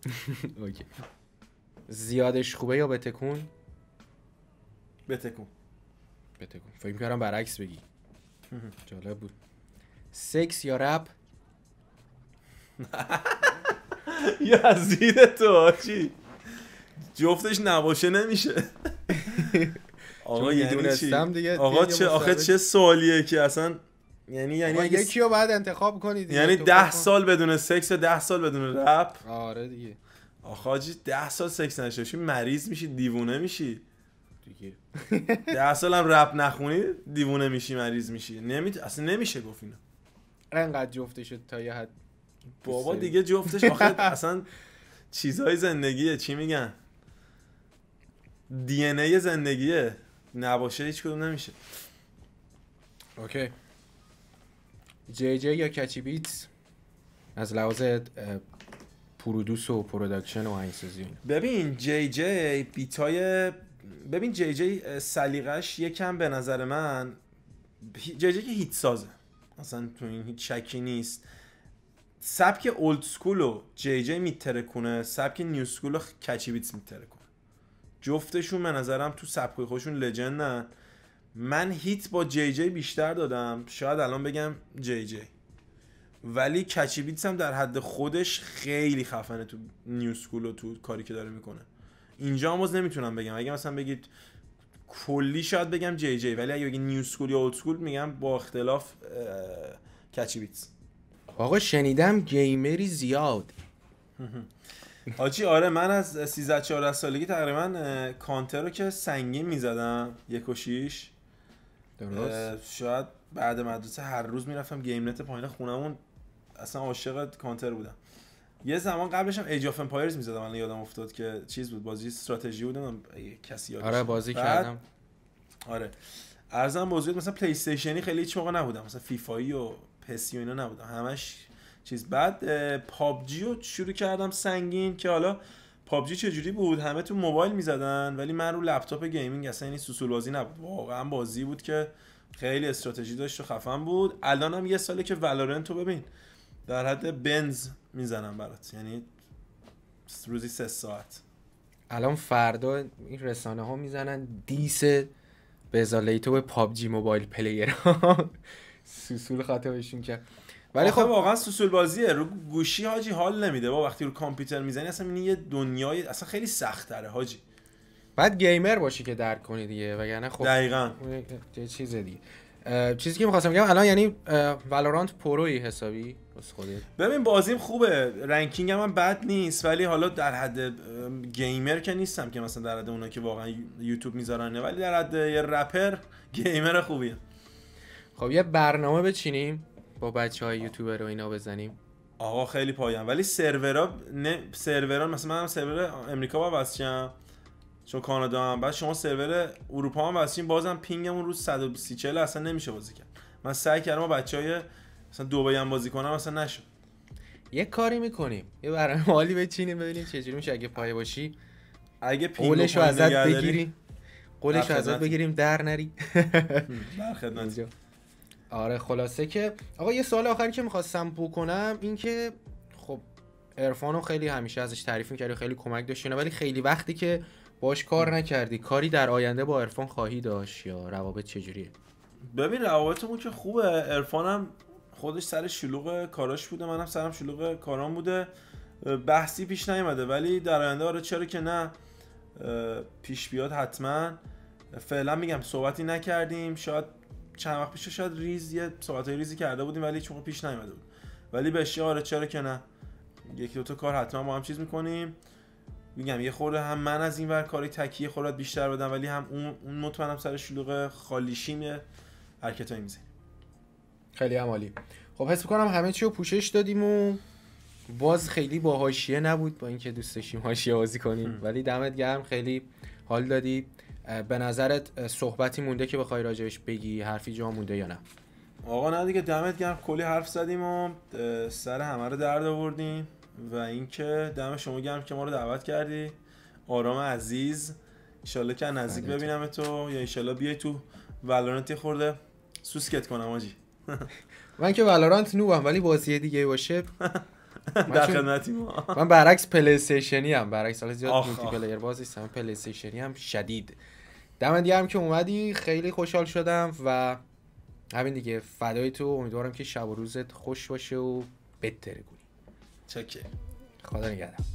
اوکی زیادش خوبه یا بتکون بتکون بتکون فکر کردم برعکس بگی جالب بود سکس یا رپ زیده تو چی جفتش نباشه نمیشه آقا یعنی میدونستم دیگه آقا چه آخه چه سوالیه که اصلا یعنی یعنی اگه یکی رو بعد انتخاب کنید یعنی ده سال بدون سکس و ده سال بدون رپ آره دیگه آخاجی ده سال سکس نشه مریض میشی دیوونه میشی دیگه ده سال هم رپ نخونی دیوونه میشی مریض میشی نمی... اصلا نمیشه گفت اینا انقدر شد تا یه حد بابا دیگه جفتش آخه اصلا چیزهای زندگیه چی میگن دی زندگیه نباشه هیچ کدوم نمیشه اوکی جی جی یا کچی بیت از لحاظ پرودوس و پروداکشن و آهنگسازی ببین جی جی بیتای ببین جی جی سلیقش یکم به نظر من جی جی که هیت سازه اصلا تو این هیچ شکی نیست سبک اولد سکول رو جی جی میتره کنه سبک نیو سکول کچی بیت میتره جفتشون به نظرم تو سبکوی خودشون لجندن من هیت با جی جی بیشتر دادم شاید الان بگم جی جی ولی کچی بیتس هم در حد خودش خیلی خفنه تو نیو سکول و تو کاری که داره میکنه اینجا هم باز نمیتونم بگم اگه مثلا بگید کلی شاید بگم جی جی ولی اگه بگید نیو سکول یا اولد سکول میگم با اختلاف کچی بیتس آقا شنیدم گیمری زیاد آجی آره من از 13 14 سالگی تقریبا کانتر رو که سنگین میزدم یک و شیش درست شاید بعد مدرسه هر روز میرفتم گیم نت پایین خونمون اصلا عاشق کانتر بودم یه زمان قبلش هم ایج آف امپایرز میزدم الان یادم افتاد که چیز بود بازی استراتژی بود کسی یادش آره بازی کردم آره ارزم بازی مثلا پلی خیلی هیچ موقع نبودم مثلا فیفایی و پسی و اینا نبودم همش چیز بعد پابجی رو شروع کردم سنگین که حالا پابجی چجوری بود همه تو موبایل میزدن ولی من رو لپتاپ گیمینگ اصلا این یعنی سوسول بازی نبود واقعا بازی بود که خیلی استراتژی داشت و خفن بود الان هم یه ساله که ولورنت رو ببین در حد بنز میزنم برات یعنی روزی سه ساعت الان فردا این رسانه ها میزنن دیس تو به پابجی موبایل پلیر سوسول خاطبشون که ولی خب واقعا سوسول بازیه رو گوشی هاجی حال نمیده با وقتی رو کامپیوتر میزنی اصلا این یه دنیای اصلا خیلی سخت تره هاجی بعد گیمر باشی که درک کنی دیگه وگرنه خب دقیقاً چیز دیگه چیزی که میخواستم بگم الان یعنی والورانت پروی حسابی از خودت ببین بازیم خوبه رنکینگ هم, بد نیست ولی حالا در حد گیمر که نیستم که مثلا در حد اونا که واقعا یوتیوب میذارن ولی در حد یه رپر گیمر خوبیه خب یه برنامه بچینیم با بچه های یوتیوبر رو اینا بزنیم آقا خیلی پایم ولی سرورا نه سرورا مثلا من هم سرور امریکا با بسشم چون کانادا هم بعد شما سرور اروپا هم بسیم بازم پینگمون رو 120 40 اصلا نمیشه بازی کرد من سعی کردم با بچهای مثلا دبی هم بازی کنم اصلا نشد یه کاری میکنیم یه برنامه مالی بچینیم ببینیم چجوری میشه اگه پایه باشی اگه پینگ ازت بگیری قولش ازت بگیریم در نری در آره خلاصه که آقا یه سوال آخری که میخواستم بکنم این که خب ارفانو خیلی همیشه ازش تعریف میکردی خیلی کمک داشتی ولی خیلی وقتی که باش کار نکردی کاری در آینده با ارفان خواهی داشت یا روابط چجوریه ببین روابطمون که خوبه ارفانم خودش سر شلوغ کاراش بوده منم سرم شلوغ کارام بوده بحثی پیش نیومده ولی در آینده آره چرا که نه پیش بیاد حتما فعلا میگم صحبتی نکردیم شاید چند وقت پیش شاید ریز یه صحبت ریزی کرده بودیم ولی چون پیش نیومده بود ولی به آره چرا که نه یکی دوتا کار حتما ما هم چیز میکنیم میگم یه خورده هم من از این ور کاری تکیه خورات بیشتر بدم ولی هم اون, اون مطمئنم سر شلوغ خالیشیم یه هایی میزنیم خیلی عمالی خب حس میکنم همه چی رو پوشش دادیم و باز خیلی با حاشیه نبود با اینکه دوست داشتیم حاشیه بازی کنیم ولی دمت گرم خیلی حال دادی به نظرت صحبتی مونده که بخوای راجبش بگی حرفی جا مونده یا نه آقا نه دیگه دمت گرم کلی حرف زدیم و سر همه رو درد آوردیم و اینکه دم شما گرم که ما رو دعوت کردی آرام عزیز ایشالله که نزدیک بله ببینم تو یا ایشالله بیای تو ولورانتی خورده سوسکت کنم آجی من که ولورانت نوبم ولی بازی دیگه باشه در خدمتی ما من برعکس پلی هم برعکس حالا زیاد مولتی پلیر هم شدید دمت گرم که اومدی خیلی خوشحال شدم و همین دیگه فدای تو امیدوارم که شب و روزت خوش باشه و بهتره کنی چکه خدا نگهدار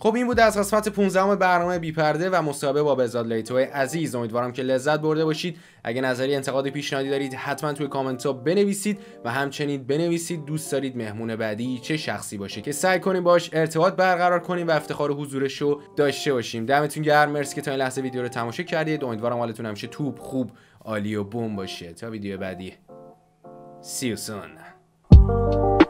خب این بود از قسمت 15 برنامه بیپرده و مصاحبه با بهزاد لیتوی عزیز امیدوارم که لذت برده باشید اگه نظری انتقاد پیشنهادی دارید حتما توی کامنت ها بنویسید و همچنین بنویسید دوست دارید مهمون بعدی چه شخصی باشه که سعی کنیم باش ارتباط برقرار کنیم و افتخار حضورش رو داشته باشیم دمتون گرم مرسی که تا این لحظه ویدیو رو تماشا کردید امیدوارم حالتون همیشه توپ خوب عالی و بم باشه تا ویدیو بعدی See